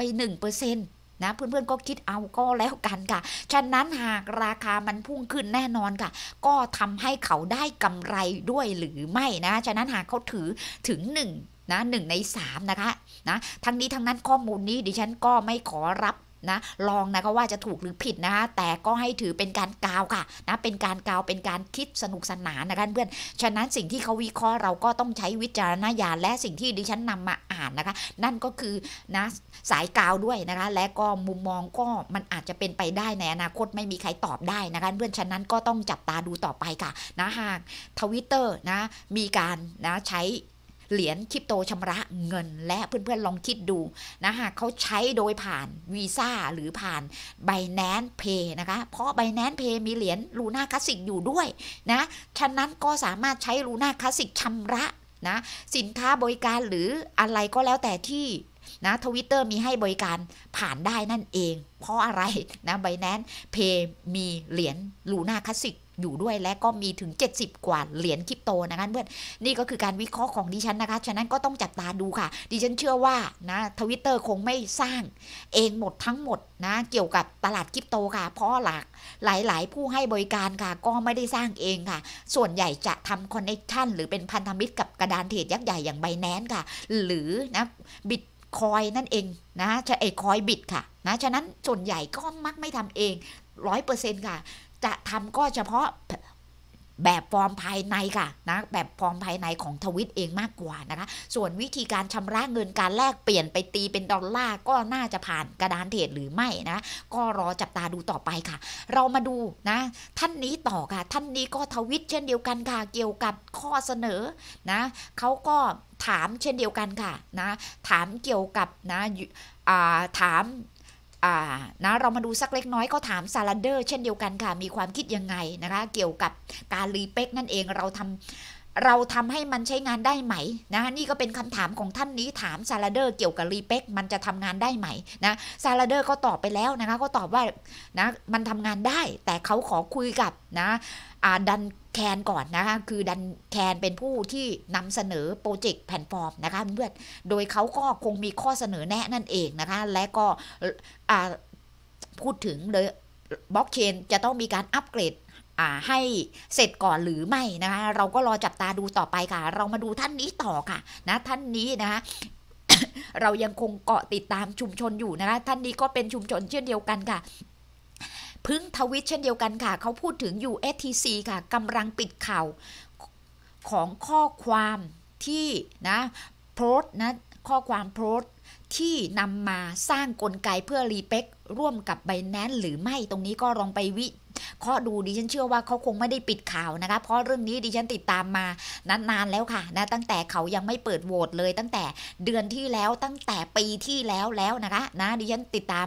1%นะเพื่อนๆก็คิดเอาก็แล้วกันค่ะฉะนั้นหากราคามันพุ่งขึ้นแน่นอนค่ะ ก็ทำให้เขาได้กำไรด้วยหรือไม่นะฉะนั้นหากเขาถือถึง1นะหนึ่งใน 3 นะคะนะทั้งนี้ทั้งนั้นข้อมูลนี้ดิฉันก็ไม่ขอรับนะลองนะ ก็ว่าจะถูกหรือผิดนะคะแต่ก็ให้ถือเป็นการกาวค่ะนะเป็นการกาวเป็นการคิดสนุกสนานนะคะเพื่อนฉะนั้นสิ่งที่เขาวิเคราะห์เราก็ต้องใช้วิจารณญาณ และสิ่งที่ดิฉันนำมาอ่านนะคะนั่นก็คือนะสายกาวด้วยนะคะและก็มุมมองก็มันอาจจะเป็นไปได้ในอนาคตไม่มีใครตอบได้นะคะเพื่อนฉะนั้นก็ต้องจับตาดูต่อไปค่ะ นะหากทวิตเตอร์นะมีการนะใช้เหรียญคริปโตชำระเงินและเพื่อนๆลองคิดดู นะคะเขาใช้โดยผ่านวีซ่าหรือผ่านไบแนนเพย์นะคะเพราะไบแนนเพย์มีเหรียญลูน่าคลาสสิกอยู่ด้วยนะ ฉะนั้นก็สามารถใช้ลูน่าคลาสสิกชำระ นะ สินค้าบริการหรืออะไรก็แล้วแต่ที่ นะทวิตเตอร์มีให้บริการผ่านได้นั่นเอง เพราะอะไรนะไบแนนเพย์มีเหรียญลูน่าคลาสสิกอยู่ด้วยและก็มีถึง 70 กว่าเหรียญคริปโตนะคะเพื่อนนี่ก็คือการวิเคราะห์ของดิฉันนะคะ ฉะนั้นก็ต้องจับตาดูค่ะ ดิฉันเชื่อว่านะทวิตเตอร์คงไม่สร้างเองหมดทั้งหมดนะ เกี่ยวกับตลาดคริปโตค่ะเพราะหลักหลายๆ ผู้ให้บริการค่ะก็ไม่ได้สร้างเองค่ะ ส่วนใหญ่จะทำคอนเนคชันหรือเป็นพันธมิตรกับกระดานเทรดยักษ์ใหญ่อย่างไบแนนค่ะ หรือนะบิตคอยนั่นเองนะจะไอคอยบิตค่ะนะฉะนั้นส่วนใหญ่ก็มักไม่ทำเองร้อยเปอร์เซ็นต์ค่ะจะทำก็เฉพาะแบบฟอร์มภายในค่ะนะ แบบฟอร์มภายในของทวิตเองมากกว่านะคะส่วนวิธีการชำระเงินการแลกเปลี่ยนไปตีเป็นดอลลาร์ก็น่าจะผ่านกระดานเทรดหรือไม่นะก็รอจับตาดูต่อไปค่ะ เรามาดูนะ ท่านนี้ต่อค่ะ ท่านนี้ก็ทวิตเช่นเดียวกันค่ะเกี่ยวกับข้อเสนอนะ เขาก็ถามเช่นเดียวกันค่ะนะถามเกี่ยวกับนะถามอ่านะเรามาดูสักเล็กน้อยก็ถามซาลันเดอร์เช่นเดียวกันค่ะ มีความคิดยังไงนะคะเกี่ยวกับการรีเป็กนั่นเองเราทำเราทำให้มันใช้งานได้ไหมนะนี่ก็เป็นคำถามของท่านนี้ถามซาลาเดอร์เกี่ยวกับรีเป็กมันจะทำงานได้ไหม นะซาลาเดอร์ก็ตอบไปแล้วนะคะก็ตอบว่านะมันทำงานได้ แต่เขาขอคุยกับนะดันแคนก่อนนะคะคือดันแคนเป็นผู้ที่นำเสนอโปรเจกต์แพลตฟอร์มนะคะเพื่อนโดยเขาก็คงมีข้อเสนอแนะนั่นเองนะคะและก็พูดถึงเลยบล็อกเชนจะต้องมีการอัปเกรดให้เสร็จก่อนหรือไม่นะคะเราก็รอจับตาดูต่อไปค่ะ เรามาดูท่านนี้ต่อค่ะ นะท่านนี้นะคะเรายังคงเกาะติดตามชุมชนอยู่นะคะท่านนี้ก็เป็นชุมชนเช่นเดียวกันค่ะ พึ่งทวิตเช่นเดียวกันค่ะเขาพูดถึง USTC ค่ะกำลังปิดข่าวของข้อความที่นะโพสนะข้อความโพสที่นำมาสร้างกลไกเพื่อรีเปกร่วมกับไบแนนหรือไม่ตรงนี้ก็ลองไปวิเคาะดูดิฉันเชื่อว่าเขาคงไม่ได้ปิดข่าวนะคะเพราะเรื่องนี้ดิฉันติดตามมานานๆแล้วค่ะนะตั้งแต่เขายังไม่เปิดโหวตเลยตั้งแต่เดือนที่แล้วตั้งแต่ปีที่แล้วแล้วนะคะ นะดิฉันติดตาม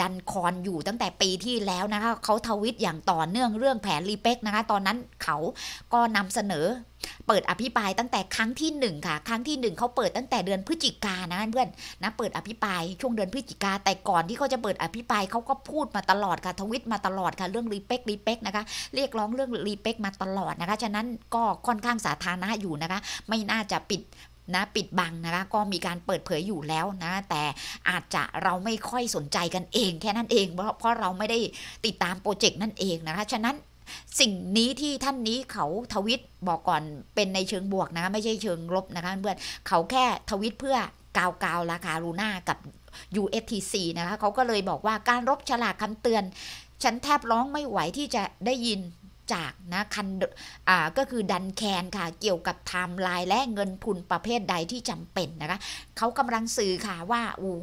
ดันคอนอยู่ตั้งแต่ปีที่แล้วนะคะเขาทวิตอย่างต่อเนื่องเรื่องแผนรีเป็กนะคะตอนนั้นเขาก็นำเสนอเปิดอภิปรายตั้งแต่ครั้งที่1ค่ะ ครั้งที่ 1เขาเปิดตั้งแต่เดือนพฤศจิกานะเพื่อนนะเปิดอภิปรายช่วงเดือนพฤศจิกาแต่ก่อนที่เขาจะเปิดดอภิปรายเขาก็พูดมาตลอดค่ะทวิตมาตลอดค่ะเรื่องรีเป็กรีเป็กนะคะเรียกร้องเรื่องรีเป็กมาตลอดนะคะ ฉะนั้นก็ค่อนข้างสาธารณะอยู่นะคะ ไม่น่าจะปิดนะปิดบังนะคะ ก็มีการเปิดเผยอยู่แล้วนะแต่อาจจะเราไม่ค่อยสนใจกันเอง แค่นั้นเองเพราะเพราะเราไม่ได้ติดตามโปรเจกต์นั่นเองนะคะฉะนั้นสิ่งนี้ที่ท่านนี้เขาทวิตบอกก่อนเป็นในเชิงบวกนะไม่ใช่เชิงลบนะคะเพื่อนเขาแค่ทวิตเพื่อกาวกาวราคาลูน่ากับ USTC นะคะเขาก็เลยบอกว่าการรบฉลากคำเตือน ฉันแทบร้องไม่ไหวที่จะได้ยินจากนะคันอ่าก็คือดันแคนค่ะเกี่ยวกับไทม์ไลน์และเงินทุนประเภทใดที่จำเป็นนะคะ เขากำลังสื่อค่ะว่าโอ้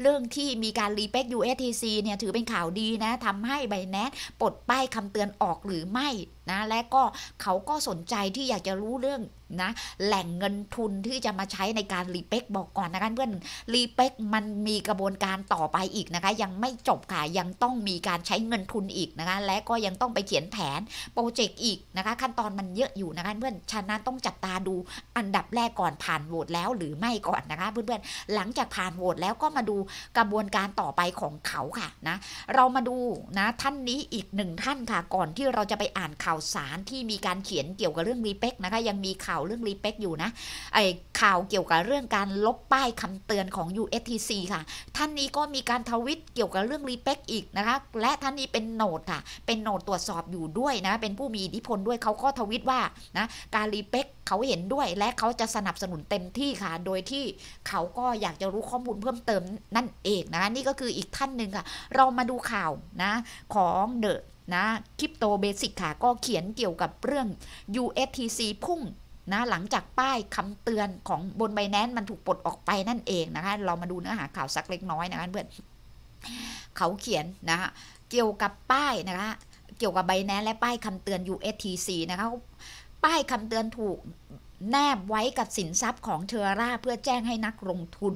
เรื่องที่มีการรีเปค USTC เนี่ยถือเป็นข่าวดีนะทำให้ไบแนสปลดป้ายคำเตือนออกหรือไม่นะและก็เขาก็สนใจที่อยากจะรู้เรื่องนะแหล่งเงินทุนที่จะมาใช้ในการรีเป็กบอกก่อนนะคะเพื่อนรีเป็กมันมีกระบวนการต่อไปอีกนะคะยังไม่จบค่ะยังต้องมีการใช้เงินทุนอีกนะคะและก็ยังต้องไปเขียนแผนโปรเจกต์อีกนะคะขั้นตอนมันเยอะอยู่นะคะเพื่อนฉะนั้นต้องจับตาดูอันดับแรกก่อนผ่านโหวตแล้ว หรือไม่ก่อนนะคะเพื่อนๆหลังจากผ่านโหวตแล้วก็มาดููกระบวนการต่อไปของเขาค่ะนะ เรามาดูนะท่านนี้อีกหนึ่งท่านค่ะ ก่อนที่เราจะไปอ่านข่าวสารที่มีการเขียนเกี่ยวกับเรื่องรีเป็กนะคะยังมีข่าวเรื่องรีเป็กอยู่นะไอข่าวเกี่ยวกับเรื่องการลบป้ายคำเตือนของ USTC ค่ะ ท่านนี้ก็มีการทวิตเกี่ยวกับเรื่องรีเป็กอีกนะคะ และท่านนี้เป็นโนดค่ะ เป็นโนดตรวจสอบอยู่ด้วยนะเป็นผู้มีอิทธิพลด้วยเขาก็ทวิตว่านะการรีเป็กเขาเห็นด้วยและเขาจะสนับสนุนเต็มที่ค่ะ โดยที่เขาก็อยากจะรู้ข้อมูลเพิ่มเติมนั่นเองนะนี่ก็คืออีกท่านหนึ่งค่ะ เรามาดูข่าวนะ ของเดอะนะคริปโตเบสิกค่ะก็เขียนเกี่ยวกับเรื่อง USTC พุ่งนะหลังจากป้ายคำเตือนของบนใบแนนมันถูกปลดออกไปนั่นเองนะคะเรามาดูเนื้อหาข่าวสักเล็กน้อยนะคะเพื่อนเขาเขียนนะคะเกี่ยวกับป้ายนะคะเกี่ยวกับใบแนนและป้ายคำเตือน USTC นะคะป้ายคำเตือนถูกแนบไว้กับสินทรัพย์ของเทอร่าเพื่อแจ้งให้นักลงทุน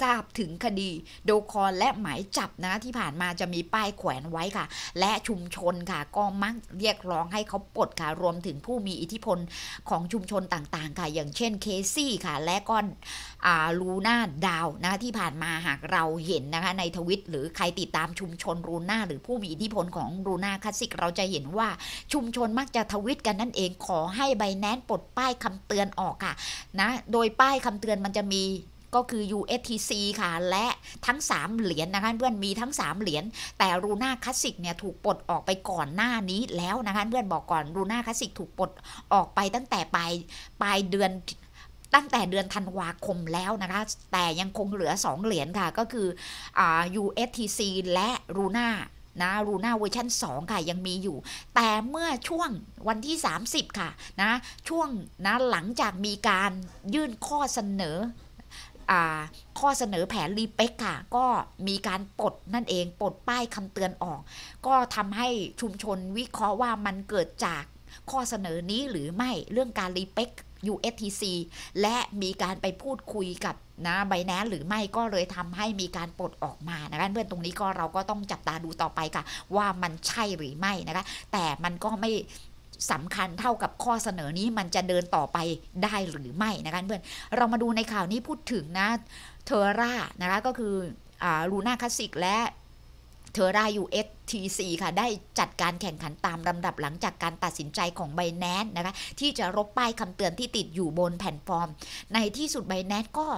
ทราบถึงคดี โดคอนและ หมายจับนะที่ผ่านมาจะมีป้ายแขวนไว้ค่ะ และชุมชนค่ะก็มักเรียกร้องให้เขาปลดค่ะรวมถึงผู้มีอิทธิพลของชุมชนต่างๆ ค่ะ อย่างเช่นเคซี่ค่ะและ ก็ลูน่าดาวนะที่ผ่านมาหากเราเห็นนะคะในทวิตหรือใครติดตามชุมชนรูน่า หรือผู้มีอิทธิพลของรูน่าคลาสสิกเราจะเห็นว่าชุมชนมักจะทวิตกันนั่นเองขอให้ใบแนนปลดป้ายคำเตือนออกค่ะนะ โดยป้ายคำเตือนมันจะมีก็คือ USTC ค่ะ และทั้ง 3 เหรียญนนะคะเพื่อนมีทั้ง3เหรียญ แต่รูน่าคลาสสิกเนี่ยถูกปลดออกไปก่อนหน้านี้แล้วนะคะเพื่อนบอกก่อนรูน่าคลาสสิกถูกปลดออกไปตั้งแต่ปลายปลายเดือนตั้งแต่เดือนธันวาคมแล้วนะคะ แต่ยังคงเหลือ 2 เหรียญค่ะก็คืออ USTC และรูน่านะรูน่าเวอร์ชัน2ค่ะยังมีอยู่ แต่เมื่อช่วงวันที่ 30 ค่ะนะช่วงนะหลังจากมีการยื่นข้อเสนอข้อเสนอแผนรีเป็กค่ะก็มีการปลดนั่นเองปลดป้ายคำเตือนออก ก็ทำให้ชุมชนวิเคราะห์ว่ามันเกิดจากข้อเสนอนี้หรือไม่เรื่องการรีเป็ก USTC และมีการไปพูดคุยกับนะไบแนนหรือไม่ก็เลยทำให้มีการปลดออกมานะคะเพื่อนตรงนี้ก็เราก็ต้องจับตาดูต่อไปค่ะ ว่ามันใช่หรือไม่นะคะแต่มันก็ไม่สำคัญเท่ากับข้อเสนอนี้มันจะเดินต่อไปได้หรือไม่นะคะเพื่อนเรามาดูในข่าวนี้พูดถึงนะ เทอร่านะคะก็คืออลูน่าคลาสสิกและเทอร่า USTC ค่ะ ได้จัดการแข่งขันตามลำดับหลังจากการตัดสินใจของไบแนนนะคะที่จะรบป้ายคำเตือนที่ติดอยู่บนแผ่นฟอร์มในที่สุดไบแนนก็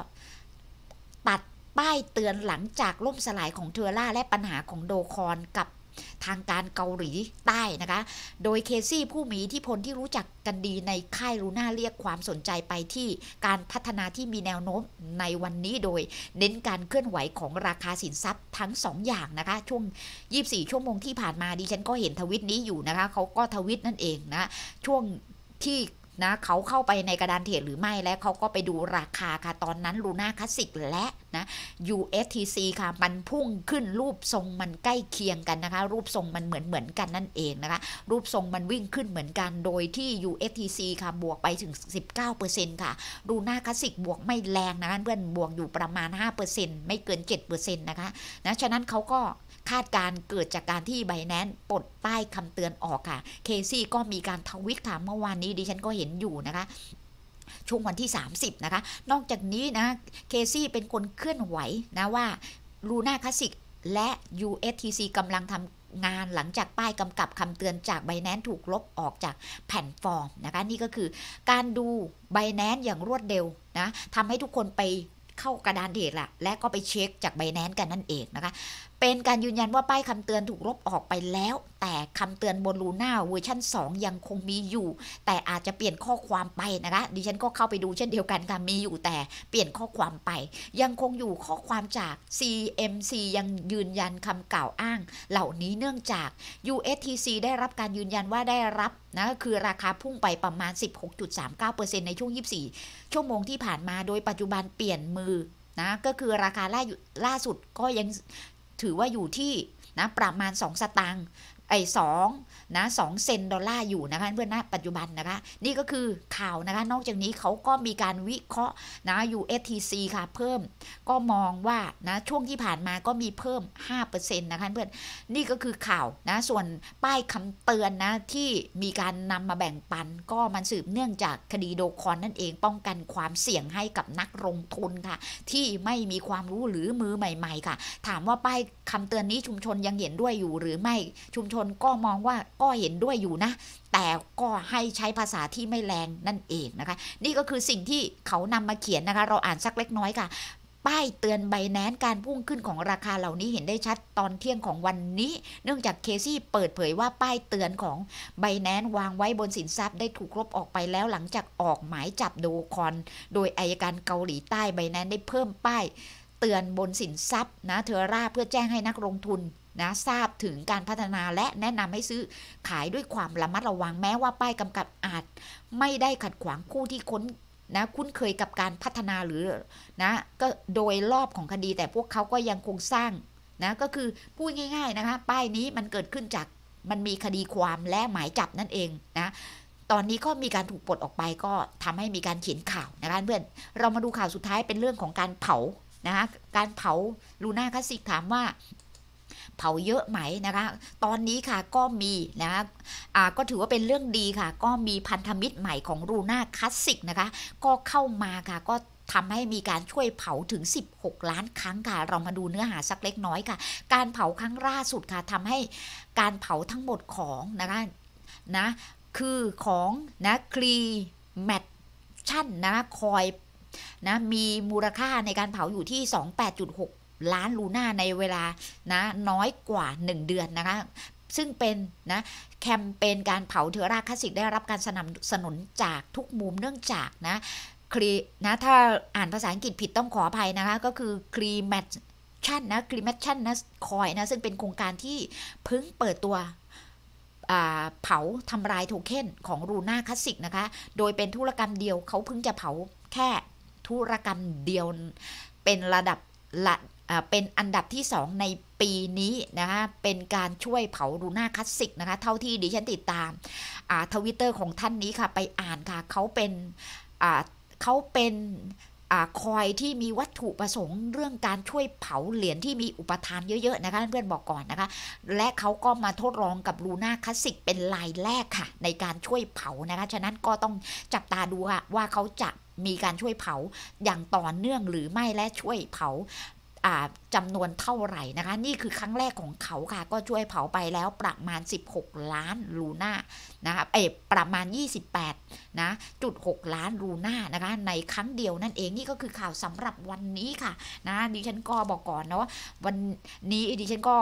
ตัดป้ายเตือนหลังจากล่มสลายของเทอร่าและปัญหาของโดคอนกับทางการเกาหลีใต้นะคะ โดยเคซี่ผู้มีที่พลที่รู้จักกันดีในค่ายรูน่าเรียกความสนใจไปที่การพัฒนาที่มีแนวโน้มในวันนี้โดยเน้นการเคลื่อนไหวของราคาสินทรัพย์ทั้ง2อย่างนะคะ ช่วง24ชั่วโมงที่ผ่านมาดิฉันก็เห็นทวิตนี้อยู่นะคะเขาก็ทวิตนั่นเองนะช่วงที่นะเขาเข้าไปในกระดานเทรดหรือไม่และเขาก็ไปดูราคา ค่ะ ตอนนั้นลูน่าคลาสสิกและนะ USTC ค่ะมันพุ่งขึ้นรูปทรงมันใกล้เคียงกันนะคะ รูปทรงมันเหมือนเหมือนกันนั่นเองนะคะรูปทรงมันวิ่งขึ้นเหมือนกันโดยที่ USTC ค่ะบวกไปถึง 19%ค่ะลูน่าคลาสสิกบวกไม่แรงนะคะเพื่อนบวกอยู่ประมาณ 5%ไม่เกิน7%นะคะนะฉะนั้นเขาก็คาดการเกิดจากการที่ไบแนนปลดป้ายคำเตือนออกค่ะ เคซี่ก็มีการทวิตค่ะเมื่อวานนี้ดิฉันก็เห็นอยู่นะคะช่วงวันที่ 30 นะคะ นอกจากนี้นะเคซี่เป็นคนเคลื่อนไหวนะว่าลูน่าคลาสสิกและ USTC กำลังทำงานหลังจากป้ายกำกับคำเตือนจากไบแนนถูกลบออกจากแผ่นฟอร์มนะคะ นี่ก็คือการดูไบแนนอย่างรวดเร็วนะทำให้ทุกคนไปเข้ากระดานเดทละและก็ไปเช็คจากไบแนนกันนั่นเองนะคะเป็นการยืนยันว่าป้ายคำเตือนถูกลบออกไปแล้ว แต่คำเตือนบนลูน่าเวอร์ชัน2 ยังคงมีอยู่ แต่อาจจะเปลี่ยนข้อความไปนะคะดิฉันก็เข้าไปดูเช่นเดียวกันค่ะมีอยู่แต่เปลี่ยนข้อความไป ยังคงอยู่ข้อความจาก CMC ยังยืนยันคำกล่าวอ้าง เหล่านี้เนื่องจาก USTC ได้รับการยืนยันว่าได้รับนะคือราคาพุ่งไปประมาณ 16.39%ในช่วง 24 ชั่วโมงที่ผ่านมาโดยปัจจุบันเปลี่ยนมือนะก็คือราคาล่าล่าสุดก็ยังถือว่าอยู่ที่ นะ ประมาณ2สตางค์ไอ้สองนะสองเซนดอลลาร์อยู่ นะคะเพื่อนนะปัจจุบันนะคะ นี่ก็คือข่าวนะคะนอกจากนี้เขาก็มีการวิเคราะห์นะ USTC ค่ะ เพิ่มก็มองว่านะช่วงที่ผ่านมาก็มีเพิ่ม 5%นะคะเพื่อนนี่ก็คือข่าว นะ ส่วนป้ายคำเตือนนะที่มีการนำมาแบ่งปัน ก็มันสืบเนื่องจากคดีโดคอนนั่นเองป้องกันความเสี่ยงให้กับนักลงทุนค่ะ ที่ไม่มีความรู้หรือมือใหม่ ๆค่ะ ถามว่าป้ายคำเตือนนี้ชุมชนยังเห็นด้วยอยู่ หรือไม่ชุมชนก็มองว่าก็เห็นด้วยอยู่นะ แต่ก็ให้ใช้ภาษาที่ไม่แรงนั่นเองนะคะ นี่ก็คือสิ่งที่เขานำมาเขียนนะคะ เราอ่านสักเล็กน้อยค่ะป้ายเตือนใบแนนการพุ่งขึ้นของราคาเหล่านี้เห็นได้ชัดตอนเที่ยงของวันนี้ เนื่องจากเคซี่เปิดเผยว่าป้ายเตือนของใบแนนวางไว้บนสินทรัพย์ได้ถูกลบออกไปแล้วหลังจากออกหมายจับโดคอนโดยอายการเกาหลีใต้ใบแนนได้เพิ่มป้ายเตือนบนสินทรัพย์นะเทอร่าเพื่อแจ้งให้นักลงทุนนะทราบถึงการพัฒนาและแนะนำให้ซื้อขายด้วยความระมัดระวังแม้ว่าป้ายกำกับอาจ ไม่ได้ขัดขวางคู่ที่ค้น นะ คุ้นเคยกับการพัฒนาหรือ นะ ก็ โดยรอบของ คดีแต่พวกเขาก็ยัง คง สร้าง นะ ก็คือ พูด ง่าย ๆ นะคะ ป้ายนี้มันเกิดขึ้นจากมันมีคดีความและหมายจับนั่นเองนะตอนนี้ก็มีการถูกปลดออกไปก็ทำให้มีการเขียนข่าวนะคะเพื่อนเรามาดูข่าวสุดท้ายเป็นเรื่องของการเผานะคะการเผาลูน่าคลาสสิกถามว่าเผาเยอะไหมนะคะ ตอนนี้ค่ะก็มีนะคะก็ถือว่าเป็นเรื่องดีค่ะ ก็มีพันธมิตรใหม่ของรูน่าคลาสสิกนะคะ ก็เข้ามาค่ะ ก็ทำให้มีการช่วยเผาถึง 16 ล้านครั้งค่ะ เรามาดูเนื้อหาสักเล็กน้อยค่ะ การเผาครั้งล่าสุดค่ะทำให้การเผาทั้งหมดของนะคะ นะ คือของนะคลีแมทชั่นนะคอยนะมีมูลค่าในการเผาอยู่ที่ 28.6ล้านลูน่าในเวลานะน้อยกว่า 1 เดือนนะคะซึ่งเป็นนะแคมเปญการเผาเทอร่าคลาสสิกได้รับการสนับสนุนจากทุกมุมเนื่องจากนะคลีนะถ้าอ่านภาษาอังกฤษผิดต้องขออภัยนะคะก็คือครีแมทชั่นนะครีแมทชั่นนะคอยนะซึ่งเป็นโครงการที่เพิ่งเปิดตัวเผาทำลายโทเค็นของรูน่าคลาสสิกนะคะ โดยเป็นธุรกรรมเดียวเขาเพิ่งจะเผาแค่ธุรกรรมเดียวเป็นระดับระเป็นอันดับที่2ในปีนี้นะคะเป็นการช่วยเผาลูน่าคลาสสิกนะคะเท่าที่ดิฉันติดตามทวิตเตอร์ของท่านนี้ค่ะไปอ่านค่ะเขาเป็นเขาเป็นคอยที่มีวัตถุประสงค์เรื่องการช่วยเผาเหรียญที่มีอุปทานเยอะๆนะคะเพื่อนบอกก่อนนะคะและเขาก็มาทดลองกับลูน่าคลาสสิกเป็นลายแรกค่ะในการช่วยเผานะคะฉะนั้นก็ต้องจับตาดูว่าเขาจะมีการช่วยเผาอย่างต่อเนื่องหรือไม่และช่วยเผาจำนวนเท่าไหร่นะคะ นี่คือครั้งแรกของเขาค่ะ ก็ช่วยเผาไปแล้วประมาณ 16 ล้านลูน่านะเอประมาณ 28 นะจุด6ล้านลูน่านะคะ ในครั้งเดียวนั่นเองนี่ก็คือข่าวสำหรับวันนี้ค่ะนะดิฉันก็บอกก่อนนะว่าวันนี้ดิฉันก็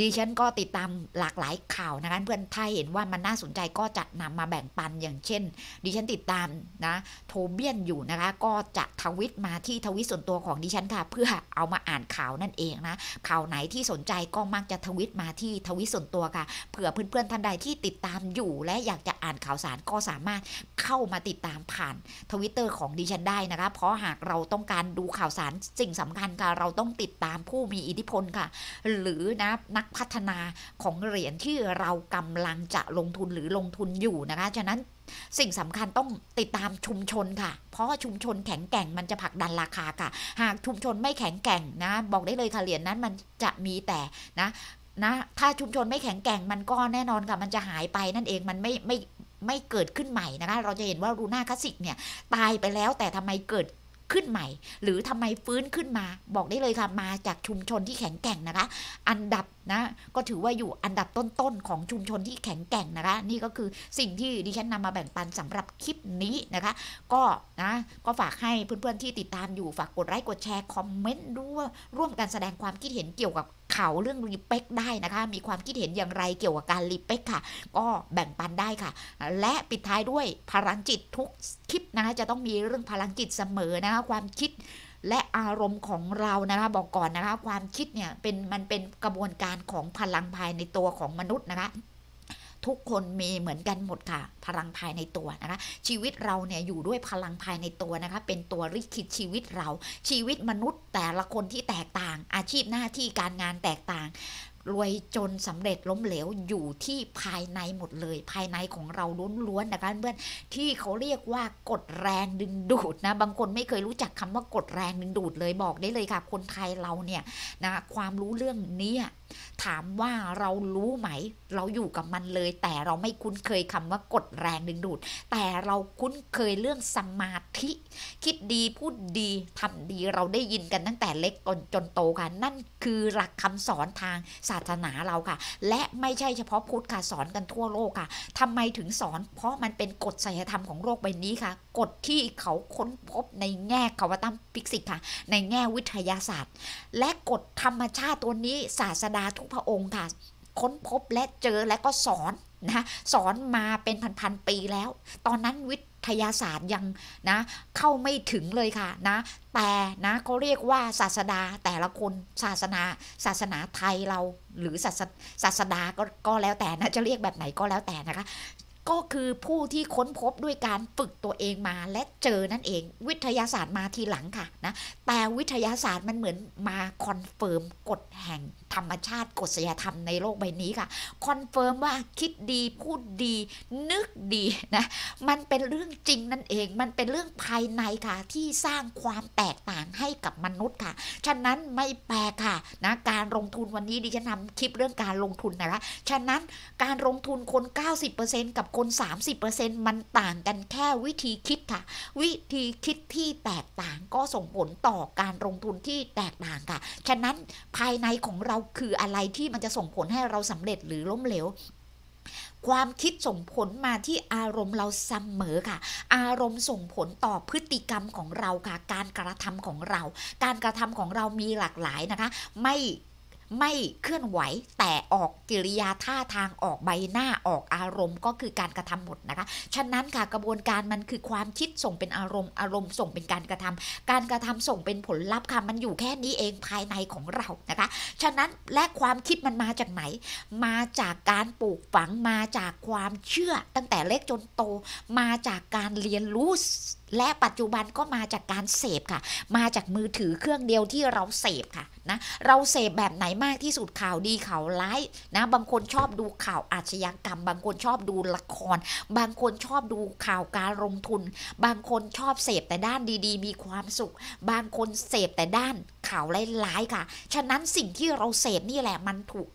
ดิฉันก็ติดตามหลากหลายข่าวนะคะเพื่อนถ้าเห็นว่ามันน่าสนใจก็จะนำมาแบ่งปันอย่างเช่น ดิฉันติดตามนะโทเบียนอยู่นะคะ ก็จะทวิตมาที่ทวิตส่วนตัวของดิฉันค่ะ เพื่อเอามาอ่านข่าวนั่นเองนะข่าวไหนที่สนใจก็มักจะทวิตมาที่ทวิตส่วนตัวค่ะเผื่อเพื่อนๆท่านใดที่ติดตามอยู่และอยากจะอ่านข่าวสารก็สามารถเข้ามาติดตามผ่านทวิตเตอร์ของดิฉันได้นะคะ เพราะหากเราต้องการดูข่าวสารสิ่งสำคัญค่ะเราต้องติดตามผู้มีอิทธิพลค่ะ หรือนะนักกพัฒนาของเหรียญที่เรากำลังจะลงทุนหรือลงทุนอยู่นะคะฉะนั้นสิ่งสำคัญต้องติดตามชุมชนค่ะ เพราะชุมชนแข็งแกร่งมันจะผลักดันราคาค่ะ หากชุมชนไม่แข็งแกร่งนะ บอกได้เลยค่ะเหรียญนั้นมันจะมีแต่นะนะ ถ้าชุมชนไม่แข็งแกร่งมันก็แน่นอนค่ะมันจะหายไป นั่นเองมันไม่ไม่ไม่เกิดขึ้นใหม่นะคะเราจะเห็นว่ารูน่าคลาสสิกเนี่ยตายไปแล้วแต่ทำไมเกิดขึ้นใหม่ หรือทำไมฟื้นขึ้นมาบอกได้เลยค่ะมาจากชุมชนที่แข็งแกร่งนะคะ อันดับนะก็ถือว่าอยู่อันดับต้นๆของชุมชนที่แข็งแกร่งนะคะ นี่ก็คือสิ่งที่ดิฉันนำมาแบ่งปันสำหรับคลิปนี้นะคะก็นะก็ฝากให้เพื่อนๆที่ติดตามอยู่ฝากกดไลค์กดแชร์คอมเมนต์ด้วยร่วมกันแสดงความคิดเห็นเกี่ยวกับเขาเรื่องรีเปกได้นะคะ มีความคิดเห็นอย่างไรเกี่ยวกับ การรีเปกค่ะ ก็แบ่งปันได้ค่ะ และปิดท้ายด้วยพลังจิตทุกคลิปนะคะ จะต้องมีเรื่องพลังจิตเสมอนะคะ ความคิดและอารมณ์ของเรานะคะ บอกก่อนนะคะ ความคิดเนี่ยเป็นมันเป็นกระบวนการของพลังภายในตัวของมนุษย์นะคะทุกคนมีเหมือนกันหมดค่ะ พลังภายในตัวนะคะ ชีวิตเราเนี่ย อยู่ด้วยพลังภายในตัวนะคะ เป็นตัวริคิดชีวิตเรา ชีวิตมนุษย์แต่ละคนที่แตกต่าง อาชีพหน้าที่การงานแตกต่างรวยจนสำเร็จล้มเหลวอยู่ที่ภายในหมดเลย ภายในของเราล้วนๆนะคะเพื่อนที่เขาเรียกว่ากดแรงดึงดูดนะบางคนไม่เคยรู้จักคำว่ากดแรงดึงดูดเลยบอกได้เลยค่ะคนไทยเราเนี่ยนะความรู้เรื่องนี้ถามว่าเรารู้ไหม เราอยู่กับมันเลย แต่เราไม่คุ้นเคยคำว่ากดแรงดึงดูด แต่เราคุ้นเคยเรื่องสมาธิ คิดดีพูดดีทำดีเราได้ยินกันตั้งแต่เล็กจนโตค่ะนั่นคือหลักคำสอนทางาสนาเราค่ะ และไม่ใช่เฉพาะพุทธค่ะสอนกันทั่วโลกค่ะ ทำไมถึงสอนเพราะมันเป็นกฎศัยธรรมของโลกใบนี้ค่ะ กฎที่เขาค้นพบในแง่คาวตัมพิกซิกค่ะ ในแง่วิทยาศาสตร์ และกฎธรรมชาติตัวนี้ศาสดาทุกพระองค์ค่ะ ค้นพบและเจอและก็สอนนะสอนมาเป็นพันๆปีแล้ว ตอนนั้นวิททยาศาสตร์ยังนะเข้าไม่ถึงเลยค่ะนะแต่นะเขาเรียกว่าศาสดาแต่ละคนศาสนาศาสนาไทยเราหรือศาสศาสดาก็ก็แล้วแต่นะ จะเรียกแบบไหนก็แล้วแต่นะคะก็คือผู้ที่ค้นพบด้วยการฝึกตัวเองมาและเจอนั่นเองวิทยาศาสตร์มาทีหลังค่ะนะแต่วิทยาศาสตร์มันเหมือนมาคอนเฟิร์มกฎแห่งธรรมชาติกฎสยธรรมในโลกใบนี้ค่ะคอนเฟิร์มว่าคิดดีพูดดี นึกดีนะมันเป็นเรื่องจริงนั่นเอง มันเป็นเรื่องภายในค่ะ ที่สร้างความแตกต่างให้กับมนุษย์ค่ะ ฉะนั้นไม่แปลกค่ะนะการลงทุนวันนี้ดิฉันนำคลิปเรื่องการลงทุนนะละฉะนั้นการลงทุนคน 90%กับคน 30%มันต่างกันแค่วิธีคิดค่ะ วิธีคิดที่แตกต่างก็ส่งผลต่อการลงทุนที่แตกต่างค่ะฉะนั้นภายในของเราคืออะไรที่มันจะส่งผลให้เราสำเร็จหรือล้มเหลวความคิดส่งผลมาที่อารมณ์เราเสมอค่ะ อารมณ์ส่งผลต่อพฤติกรรมของเราค่ะ การกระทำของเรา การกระทำของเรามีหลากหลายนะคะ ไม่ไม่เคลื่อนไหวแต่ออกกิริยาท่าทางออกใบหน้าออกอารมณ์ก็คือการกระทำหมดนะคะฉะนั้นค่ะกระบวนการมันคือความคิดส่งเป็นอารมณ์อารมณ์ส่งเป็นการกระทำ การกระทำส่งเป็นผลลัพธ์ค่ะมันอยู่แค่นี้เองภายในของเรานะคะฉะนั้นและความคิดมันมาจากไหน มาจากการปลูกฝังมาจากความเชื่อ ตั้งแต่เล็กจนโตมาจากการเรียนรู้ และปัจจุบันก็มาจากการเสพค่ะ มาจากมือถือเครื่องเดียวที่เราเสพค่ะนะเราเสพแบบไหนมากที่สุดข่าวดีข่าวร้าย นะ บางคนชอบดูข่าวอาชญากรรม บางคนชอบดูละคร บางคนชอบดูข่าวการลงทุน บางคนชอบเสพแต่ด้านดีๆ มีความสุข บางคนเสพแต่ด้านข่าวร้ายๆค่ะฉะนั้นสิ่งที่เราเสพนี่แหละมันถูก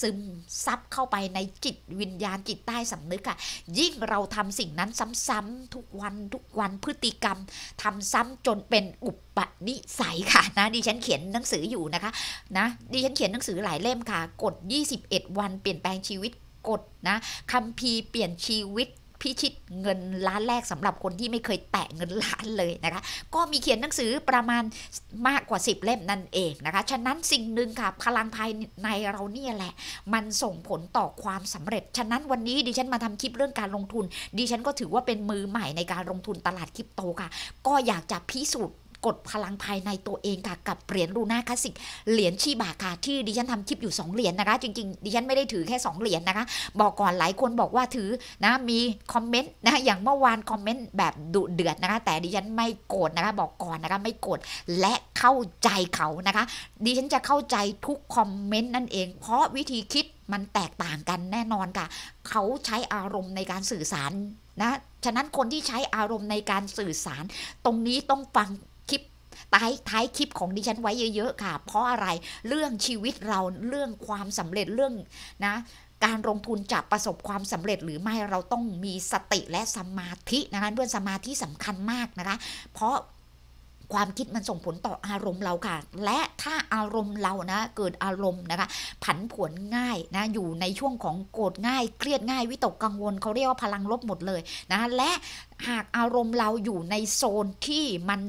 ซึม ซับ เข้าไปในจิตวิญญาณ จิตใต้สำนึกอะยิ่งเราทำสิ่งนั้นซ้ำๆทุกวันทุกวันพฤติกรรมทำซ้ำจนเป็นอุปนิสัยค่ะ นะดิฉันเขียนหนังสืออยู่นะคะ นะดิฉันเขียนหนังสือหลายเล่มค่ะ กด 21 วันเปลี่ยนแปลงชีวิตกด นะคำพีเปลี่ยนชีวิตพิชิตเงินล้านแรกสำหรับคนที่ไม่เคยแตะเงินล้านเลยนะคะก็มีเขียนหนังสือประมาณมากกว่า 10 เล่มนั่นเองนะคะฉะนั้นสิ่งหนึ่งค่ะพลังภายในเราเนี่ยแหละ มันส่งผลต่อความสำเร็จ ฉะนั้นวันนี้ดิฉันมาทำคลิปเรื่องการลงทุนดิฉันก็ถือว่าเป็นมือใหม่ในการลงทุนตลาดคริปโตค่ะ ก็อยากจะพิสูจน์กดพลังภายในตัวเองค่ะกับเหรียญรูน่าคลาสิกเหรียญชีบาค่ะที่ดิฉันทำคลิปอยู่2เหรียญนะคะจริง ๆ ดิฉันไม่ได้ถือแค่ 2 เหรียญนะคะ บอกก่อนหลายคนบอกว่าถือนะมีคอมเมนต์นะอย่างเมื่อวานคอมเมนต์แบบดุเดือดนะคะแต่ดิฉันไม่โกรธนะคะ บอกก่อนนะคะ ไม่โกรธและเข้าใจเขานะคะดิฉันจะเข้าใจทุกคอมเมนต์นั่นเอง เพราะวิธีคิดมันแตกต่างกันแน่นอนค่ะ เขาใช้อารมณ์ในการสื่อสารนะฉะนั้นคนที่ใช้อารมณ์ในการสื่อสาร ตรงนี้ต้องฟังท้ายท้ายคลิปของดิฉันไว้เยอะ ๆค่ะ เพราะอะไร เรื่องชีวิตเรา เรื่องความสำเร็จ เรื่องนะ การลงทุนจะประสบความสำเร็จหรือไม่ เราต้องมีสติและสมาธินะคะเพื่อน สมาธิสำคัญมากนะคะ เพราะความคิดมันส่งผลต่ออารมณ์เราค่ะ และถ้าอารมณ์เรานะ เกิดอารมณ์นะคะ ผันผวนง่ายนะ อยู่ในช่วงของโกรธง่ายเครียดง่าย วิตกกังวลเขาเรียกว่าพลังลบหมดเลยนะและหากอารมณ์เราอยู่ในโซนที่มัน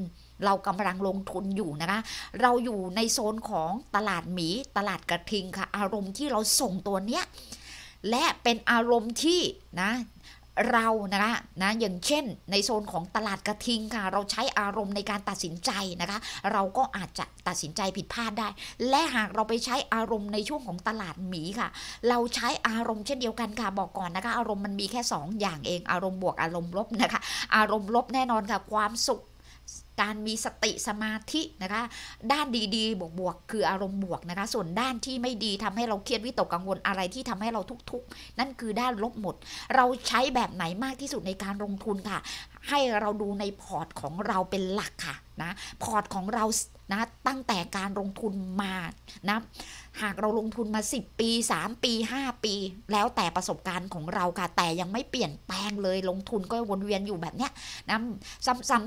เรากำลังลงทุนอยู่นะคะ เราอยู่ในโซนของตลาดหมี ตลาดกระทิงค่ะ อารมณ์ที่เราส่งตัวเนี้ย และเป็นอารมณ์ที่นะเรานะคะนะ อย่างเช่น ในโซนของตลาดกระทิงค่ะ เราใช้อารมณ์ในการตัดสินใจนะคะ เราก็อาจจะตัดสินใจผิดพลาดได้ และหากเราไปใช้อารมณ์ในช่วงของตลาดหมีค่ะ เราใช้อารมณ์เช่นเดียวกันค่ะ บอกก่อนนะคะ อารมณ์มันมีแค่ 2 อย่างเอง อารมณ์บวก อารมณ์ลบนะคะ อารมณ์ลบแน่นอนค่ะ ความสุขการมีสติสมาธินะคะ ด้านดีๆบวกๆคืออารมณ์บวกนะคะส่วนด้านที่ไม่ดีทำให้เราเครียดวิตกกังวลอะไรที่ทำให้เราทุกๆนั่นคือด้านลบหมด เราใช้แบบไหนมากที่สุดในการลงทุนค่ะ ให้เราดูในพอร์ตของเราเป็นหลักค่ะนะพอร์ตของเรานะตั้งแต่การลงทุนมานะหากเราลงทุนมา10ปี 3 ปี 5 ปี แล้วแต่ประสบการณ์ของเราค่ะแต่ยังไม่เปลี่ยนแปลงเลยลงทุนก็วนเวียนอยู่แบบเนี้ยนะซ้ำ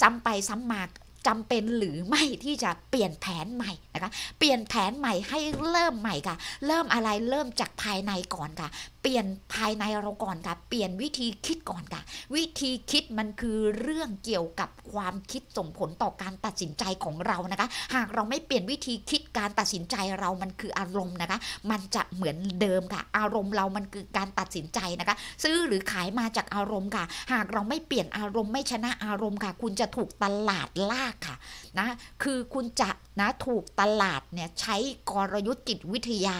ซ้ำไปซ้ำมาจำเป็นหรือไม่ที่จะเปลี่ยนแผนใหม่นะคะเปลี่ยนแผนใหม่ให้เริ่มใหม่ค่ะ เริ่มอะไรเริ่มจากภายในก่อนค่ะ เปลี่ยนภายในเราก่อนค่ะ เปลี่ยนวิธีคิดก่อนค่ะ วิธีคิดมันคือเรื่องเกี่ยวกับความคิดส่งผลต่อการตัดสินใจของเรานะคะ หากเราไม่เปลี่ยนวิธีคิดการตัดสินใจเรามันคืออารมณ์นะคะ มันจะเหมือนเดิมค่ะ อารมณ์เรามันคือการตัดสินใจนะคะ ซื้อหรือขายมาจากอารมณ์ค่ะ หากเราไม่เปลี่ยนอารมณ์ไม่ชนะอารมณ์ค่ะ คุณจะถูกตลาดลากากค่ะ นะ คือคุณจะ นะ ถูกตลาด เนี่ย ใช้กลยุทธ์จิตวิทยา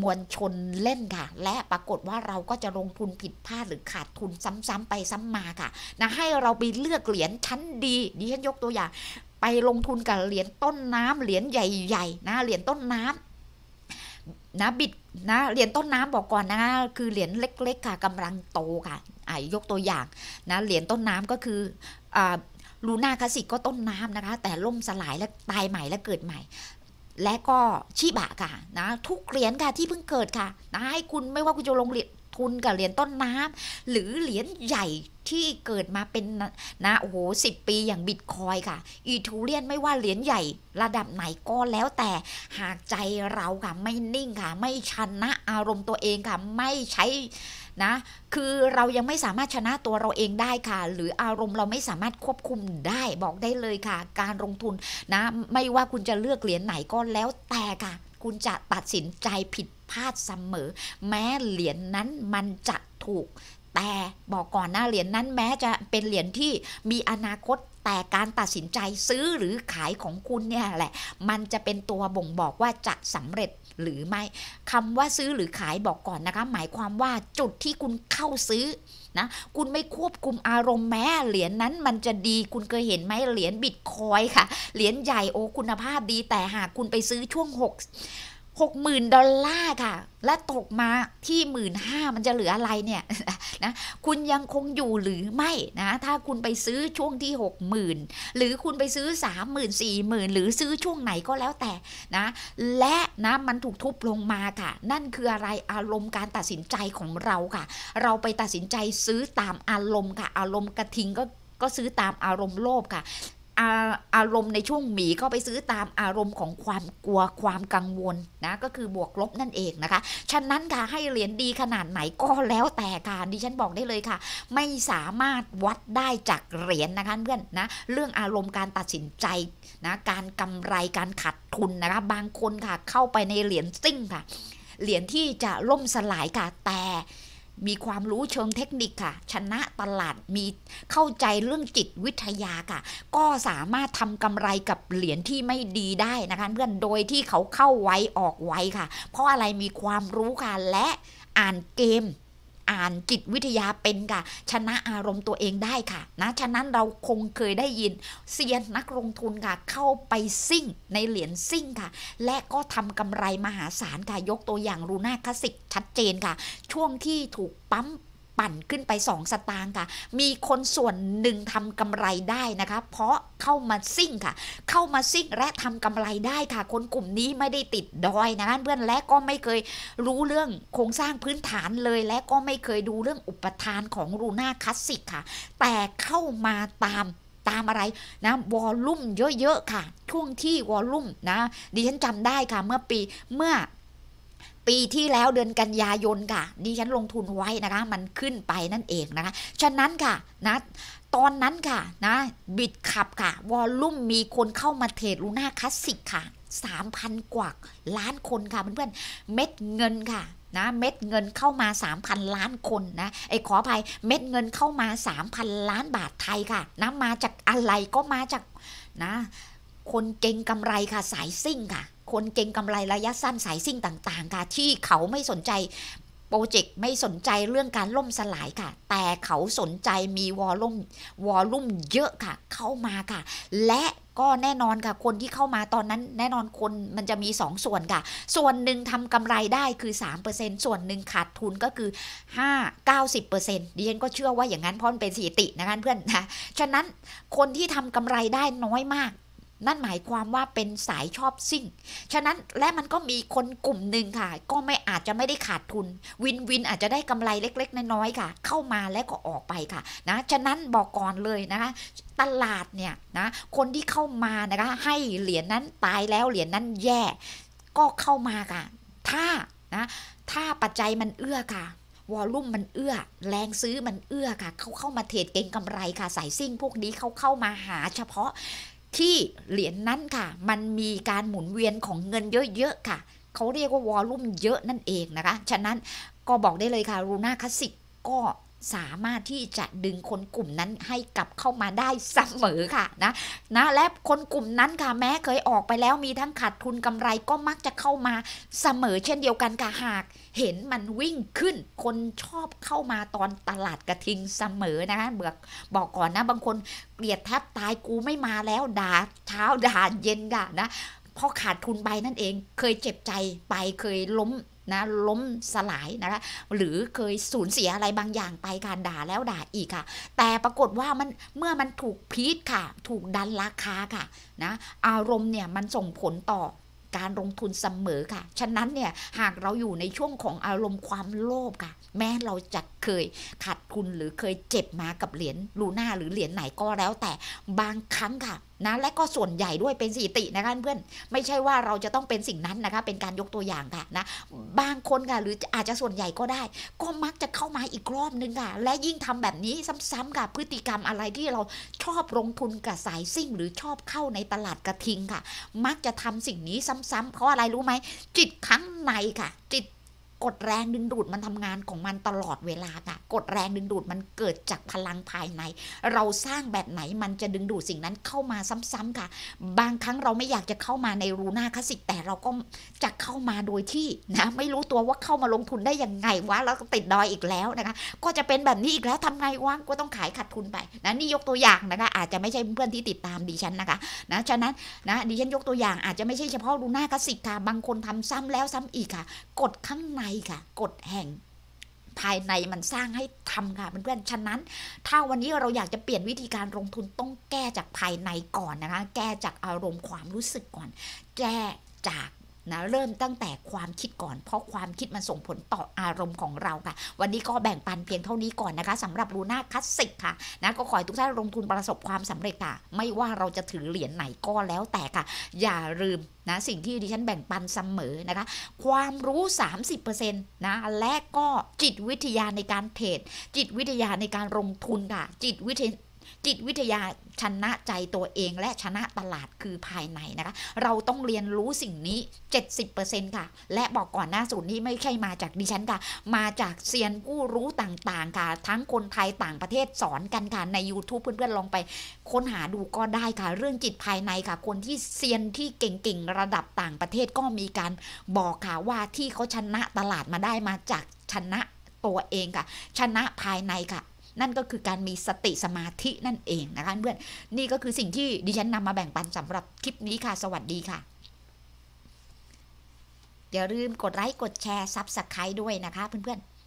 มวลชนเล่น ค่ะ และปรากฏว่าเราก็จะลงทุนผิดพลาดหรือขาดทุนซ้ำๆไปซ้ำมาค่ะ นะ ให้เรา ไป เลือก เหรียญชั้นดี ดิฉันยกตัวอย่าง ไปลงทุน กับเหรียญต้นน้ำเหรียญใหญ่ ๆ นะ เหรียญต้นน้ำนะ บิด นะ เหรียญต้นน้ำบอกก่อนนะคือเหรียญเล็ก ๆ ค่ะกำลังโตค่ะไอ้ยกตัวอย่าง นะ เหรียญต้นน้ำก็คืออ่าลูน่าคาสิกก็ต้นน้ำนะคะ แต่ล่มสลายและตายใหม่และเกิดใหม่และก็ชีบะค่ะ นะทุกเหรียญค่ะที่เพิ่งเกิดค่ะนะให้คุณไม่ว่าคุณจะลงเหรียญทุนกับเหรียญต้นน้ำ หรือเหรียญใหญ่ที่เกิดมาเป็นนะโอ้โหสิปีอย่างบิตคอยค่ะ อีทูเรียนไม่ว่าเหรียญใหญ่ระดับไหนก็แล้วแต่หากใจเราค่ะไม่นิ่งค่ะ ไม่ชนะอารมณ์ตัวเองค่ะไม่ใช้นะคือเรายังไม่สามารถชนะตัวเราเองได้ค่ะ หรืออารมณ์เราไม่สามารถควบคุมได้บอกได้เลยค่ะ การลงทุนนะ ไม่ว่าคุณจะเลือกเหรียญไหนก็แล้วแต่ค่ะ คุณจะตัดสินใจผิดพลาดเสมอ แม้เหรียญนนั้นมันจะถูก แต่บอกก่อนหน้าเหรียญนนั้นแม้จะเป็นเหรียญที่มีอนาคตแต่การตัดสินใจซื้อหรือขายของคุณเนี่ยแหละ มันจะเป็นตัวบ่งบอกว่าจะสำเร็จหรือไม่คำว่าซื้อหรือขายบอกก่อนนะคะ หมายความว่าจุดที่คุณเข้าซื้อนะ คุณไม่ควบคุมอารมณ์แม้ เหรียญนนั้นมันจะดี คุณเคยเห็นไหมเหรียญบิตคอยค่ะ เหรียญใหญ่โอ้คุณภาพดีแต่หากคุณไปซื้อช่วง 6หกหมื่นดอลลาร์ค่ะ และตกมาที่หมื่นห้ามันจะเหลืออะไรเนี่ยนะคุณยังคงอยู่หรือไม่นะถ้าคุณไปซื้อช่วงที่หกหมื่นหรือคุณไปซื้อสามหมื่นสี่หมื่นหรือซื้อช่วงไหนก็แล้วแต่นะและนะมันถูกทุบลงมาค่ะ นั่นคืออะไรอารมณ์การตัดสินใจของเราค่ะ เราไปตัดสินใจซื้อตามอารมณ์ค่ะ อารมณ์กระทิงก็ก็ซื้อตามอารมณ์โลภค่ะอาอารมณ์ในช่วงหมีเขาไปซื้อตามอารมณ์ของความกลัวความกังวลนะก็คือบวกลบนั่นเองนะคะ ฉะนั้นค่ะให้เหรียญดีขนาดไหนก็แล้วแต่ค่ะดิฉันบอกได้เลยค่ะ ไม่สามารถวัดได้จากเหรียญนะคะเพื่อนนะเรื่องอารมณ์การตัดสินใจนะการกำไรการขาดทุนนะคะบางคนค่ะเข้าไปในเหรียญซิ่งค่ะ เหรียญที่จะล่มสลายค่ะแต่มีความรู้เชิงเทคนิคค่ะ ชนะตลาดมีเข้าใจเรื่องจิตวิทยาค่ะ ก็สามารถทำกำไรกับเหรียญที่ไม่ดีได้นะคะ เพื่อนโดยที่เขาเข้าไว้ออกไว้ค่ะ เพราะอะไรมีความรู้ค่ะ และอ่านเกมอ่านจิตวิทยาเป็นค่ะ ชนะอารมณ์ตัวเองได้ค่ะ นะ ฉะนั้นเราคงเคยได้ยินเซียนนักลงทุนค่ะเข้าไปซิ่งในเหรียญซิ่ง ค่ะ และก็ทำกำไร มหาศาล ค่ะ ยกตัวอย่าง รูน่าคลาสสิก ชัดเจนค่ะ ช่วงที่ถูกปั๊มปั่นขึ้นไป 2 สตางค์ค่ะ มี คน ส่วนหนึ่งทำกำไรได้นะคะ เพราะเข้ามาซิ่งค่ะ เข้ามาซิ่งและทำกำไรได้ค่ะ คนกลุ่มนี้ไม่ได้ติดดอยนะคะเพื่อนและก็ไม่เคยรู้เรื่องโครงสร้างพื้นฐานเลยและก็ไม่เคยดูเรื่องอุปทานของรูน่าคลาสสิกค่ะ แต่เข้ามาตามตามอะไรนะวอลลุ่มเยอะๆค่ะ ช่วงที่วอลลุ่มนะดิฉันจำได้ค่ะ เมื่อปีเมื่อปีที่แล้วเดือนกันยายนค่ะดิฉันลงทุนไว้นะคะมันขึ้นไปนั่นเองนะคะฉะนั้นค่ะนะตอนนั้นค่ะนะบิดขับค่ะวอลลุ่มมีคนเข้ามาเทรดลูน่าคลาสสิกค่ะ3,000กว่าล้านคนค่ะเพื่อนๆเม็ดเงินค่ะนะเม็ดเงินเข้ามา3,000ล้านคนนะไอ้ขออภัยเม็ดเงินเข้ามา3,000ล้านบาทไทยค่ะนะมาจากอะไรก็มาจากนะคนเก่งกำไรค่ะสายซิ่งค่ะคนเก่งกำไรระยะสั้นสายซิ่งต่างๆ ค่ะที่เขาไม่สนใจโปรเจกต์ไม่สนใจเรื่องการล่มสลายค่ะ แต่เขาสนใจมีวอลลุ่มวอลลุ่ม เยอะค่ะ เข้ามาค่ะ และก็แน่นอนค่ะคนที่เข้ามาตอนนั้นแน่นอนคนมันจะมี 2สส่วนค่ะ ส่วนหนึ่งทำกำไรได้คือ 3%ส่วนหนึ่งขาดทุนก็คือ 5 90%ดิฉันก็เชื่อว่าอย่างนั้นเพราะมันเป็นสถิตินะคะเพื่อนนะฉะนั้นคนที่ทำกำไรได้น้อยมากนั่นหมายความว่าเป็นสายชอบซิ่ง ฉะนั้นและมันก็มีคนกลุ่มหนึ่งค่ะ ก็ไม่อาจจะไม่ได้ขาดทุน วิน วินอาจจะได้กำไรเล็กๆ น้อยๆค่ะ เข้ามาและก็ออกไปค่ะนะฉะนั้นบอกก่อนเลยนะคะ ตลาดเนี่ยนะ คนที่เข้ามานะคะ ให้เหรียญนั้นตายแล้วเหรียญนั้นแย่ก็เข้ามาค่ะ ถ้านะถ้าปัจจัยมันเอื้อค่ะวอลลุ่มมันเอื้อ แรงซื้อมันเอื้อค่ะเขาเข้ามาเทรดเก่งกำไรค่ะ สายซิ่งพวกนี้เขาเข้ามาหา เฉพาะที่เหรียญนนั้นค่ะ มันมีการหมุนเวียนของเงินเยอะๆค่ะ เขาเรียกว่าวอลุ่มเยอะนั่นเองนะคะ ฉะนั้นก็บอกได้เลยค่ะ รูน่าคลาสสิกก็สามารถที่จะดึงคนกลุ่มนั้นให้กลับเข้ามาได้เสมอค่ะนะนะและคนกลุ่มนั้นค่ะแม้เคยออกไปแล้วมีทั้งขาดทุนกำไรก็มักจะเข้ามาเสมอ เช่นเดียวกันค่ะหาก เห็นมันวิ่งขึ้น คนชอบเข้ามาตอนตลาดกระทิงเสมอนะคะเบือกบอกก่อนนะ บางคนเกลียดแทบตายกูไม่มาแล้วด่าเช้าด่าเย็นกัะนะพอขาดทุนไปนั่นเองเคยเจ็บใจไปเคยล้มนะล้มสลายนะคะหรือเคยสูญเสียอะไรบางอย่างไปการด่าแล้วด่าอีกค่ะ แต่ปรากฏว่ามันเมื่อมันถูกพีดค่ะ ถูกดันราคาค่ะนะอารมณ์เนี่ยมันส่งผลต่อการลงทุนเสมอค่ะ ฉะนั้นเนี่ยหากเราอยู่ในช่วงของอารมณ์ความโลภค่ะ แม้เราจะเคยขาดทุนหรือเคยเจ็บมากับเหรียญลูน่าหรือเหรียญไหนก็แล้วแต่บางครั้งค่ะนะและก็ส่วนใหญ่ด้วยเป็นสีตินะคะเพื่อนไม่ใช่ว่าเราจะต้องเป็นสิ่งนั้นนะคะเป็นการยกตัวอย่างค่ะนะบางคนค่ะหรืออาจจะส่วนใหญ่ก็ได้ ก็มักจะเข้ามาอีกรอบนึงค่ะและยิ่งทำแบบนี้ซ้ำๆกับพฤติกรรมอะไรที่เราชอบลงทุนกับสายซิ่ง หรือชอบเข้าในตลาดกระทิงค่ะ มักจะทำสิ่งนี้ซ้ำ ๆ เพราะอะไรรู้ไหมจิตครั้งในค่ะ จิตกดแรงดึงดูดมันทำงานของมันตลอดเวลาค่ะกดแรงดึงดูดมันเกิดจากพลังภายใน เราสร้างแบบไหนมันจะดึงดูดสิ่งนั้นเข้ามาซ้ำๆค่ะ บางครั้งเราไม่อยากจะเข้ามาในรูหน้าคสิกแต่เราก็จะเข้ามาโดยที่นะไม่รู้ตัวว่าเข้ามาลงทุนได้ยังไงวะแล้วก็ติดดอยอีกแล้วนะคะก็จะเป็นแบบนี้อีกแล้วทำไงวะก็ต้องขายขาดทุนไปนะนี่ยกตัวอย่างนะคะอาจจะไม่ใช่เพื่อนที่ติดตามดิฉันนะคะนะฉะนั้นนะดิฉันยกตัวอย่างอาจจะไม่ใช่เฉพาะรูหน้าคสิกค่ะบางคนทำซ้ำแล้วซ้ำอีกค่ะ กดข้างในค่ะกฎแห่งภายในมันสร้างให้ทำค่ะเพื่อนๆฉะนั้น ถ้าวันนี้เราอยากจะเปลี่ยนวิธีการลงทุนต้องแก้จากภายในก่อน นะคะแก้จากอารมณ์ความรู้สึกก่อน แก้ จากนะเริ่มตั้งแต่ความคิดก่อนเพราะความคิดมันส่งผลต่ออารมณ์ของเราค่ะ วันนี้ก็แบ่งปันเพียงเท่านี้ก่อนนะคะ สำหรับลูน่าคลาสสิกค่ะนะก็ขอให้ทุกท่านลงทุนประสบความสำเร็จค่ะไม่ว่าเราจะถือเหรียญไหนก็แล้วแต่ค่ะ อย่าลืมนะสิ่งที่ดิฉันแบ่งปันเสมอนะคะ ความรู้ 30%นะและก็จิตวิทยาในการเทรดจิตวิทยาในการลงทุนค่ะจิตวิทยาจิตวิทยาชนะใจตัวเองและชนะตลาดคือภายในนะคะ เราต้องเรียนรู้สิ่งนี้ 70%ค่ะ และบอก ก่อน หน้า สูตรนี้ไม่ใช่มาจากดิฉันค่ะ มาจากเซียนผู้รู้ต่างๆ ค่ะทั้งคนไทยต่างประเทศสอนกัน ค่ะ ใน YouTube เพื่อนๆลองไปค้นหาดูก็ได้ค่ะ เรื่องจิตภายในค่ะ คนที่เซียนที่เก่งๆระดับต่างประเทศก็มีการบอกค่ะว่าที่เขาชนะตลาดมาได้มาจากชนะตัวเองค่ะ ชนะภายในค่ะนั่นก็คือการมีสติสมาธินั่นเองนะคะเพื่อน นี่ก็คือสิ่งที่ดิฉันนำมาแบ่งปันสำหรับคลิปนี้ค่ะ สวัสดีค่ะ อย่าลืมกดไลค์ กดแชร์ซับสไครต์ด้วยนะคะเพื่อนๆ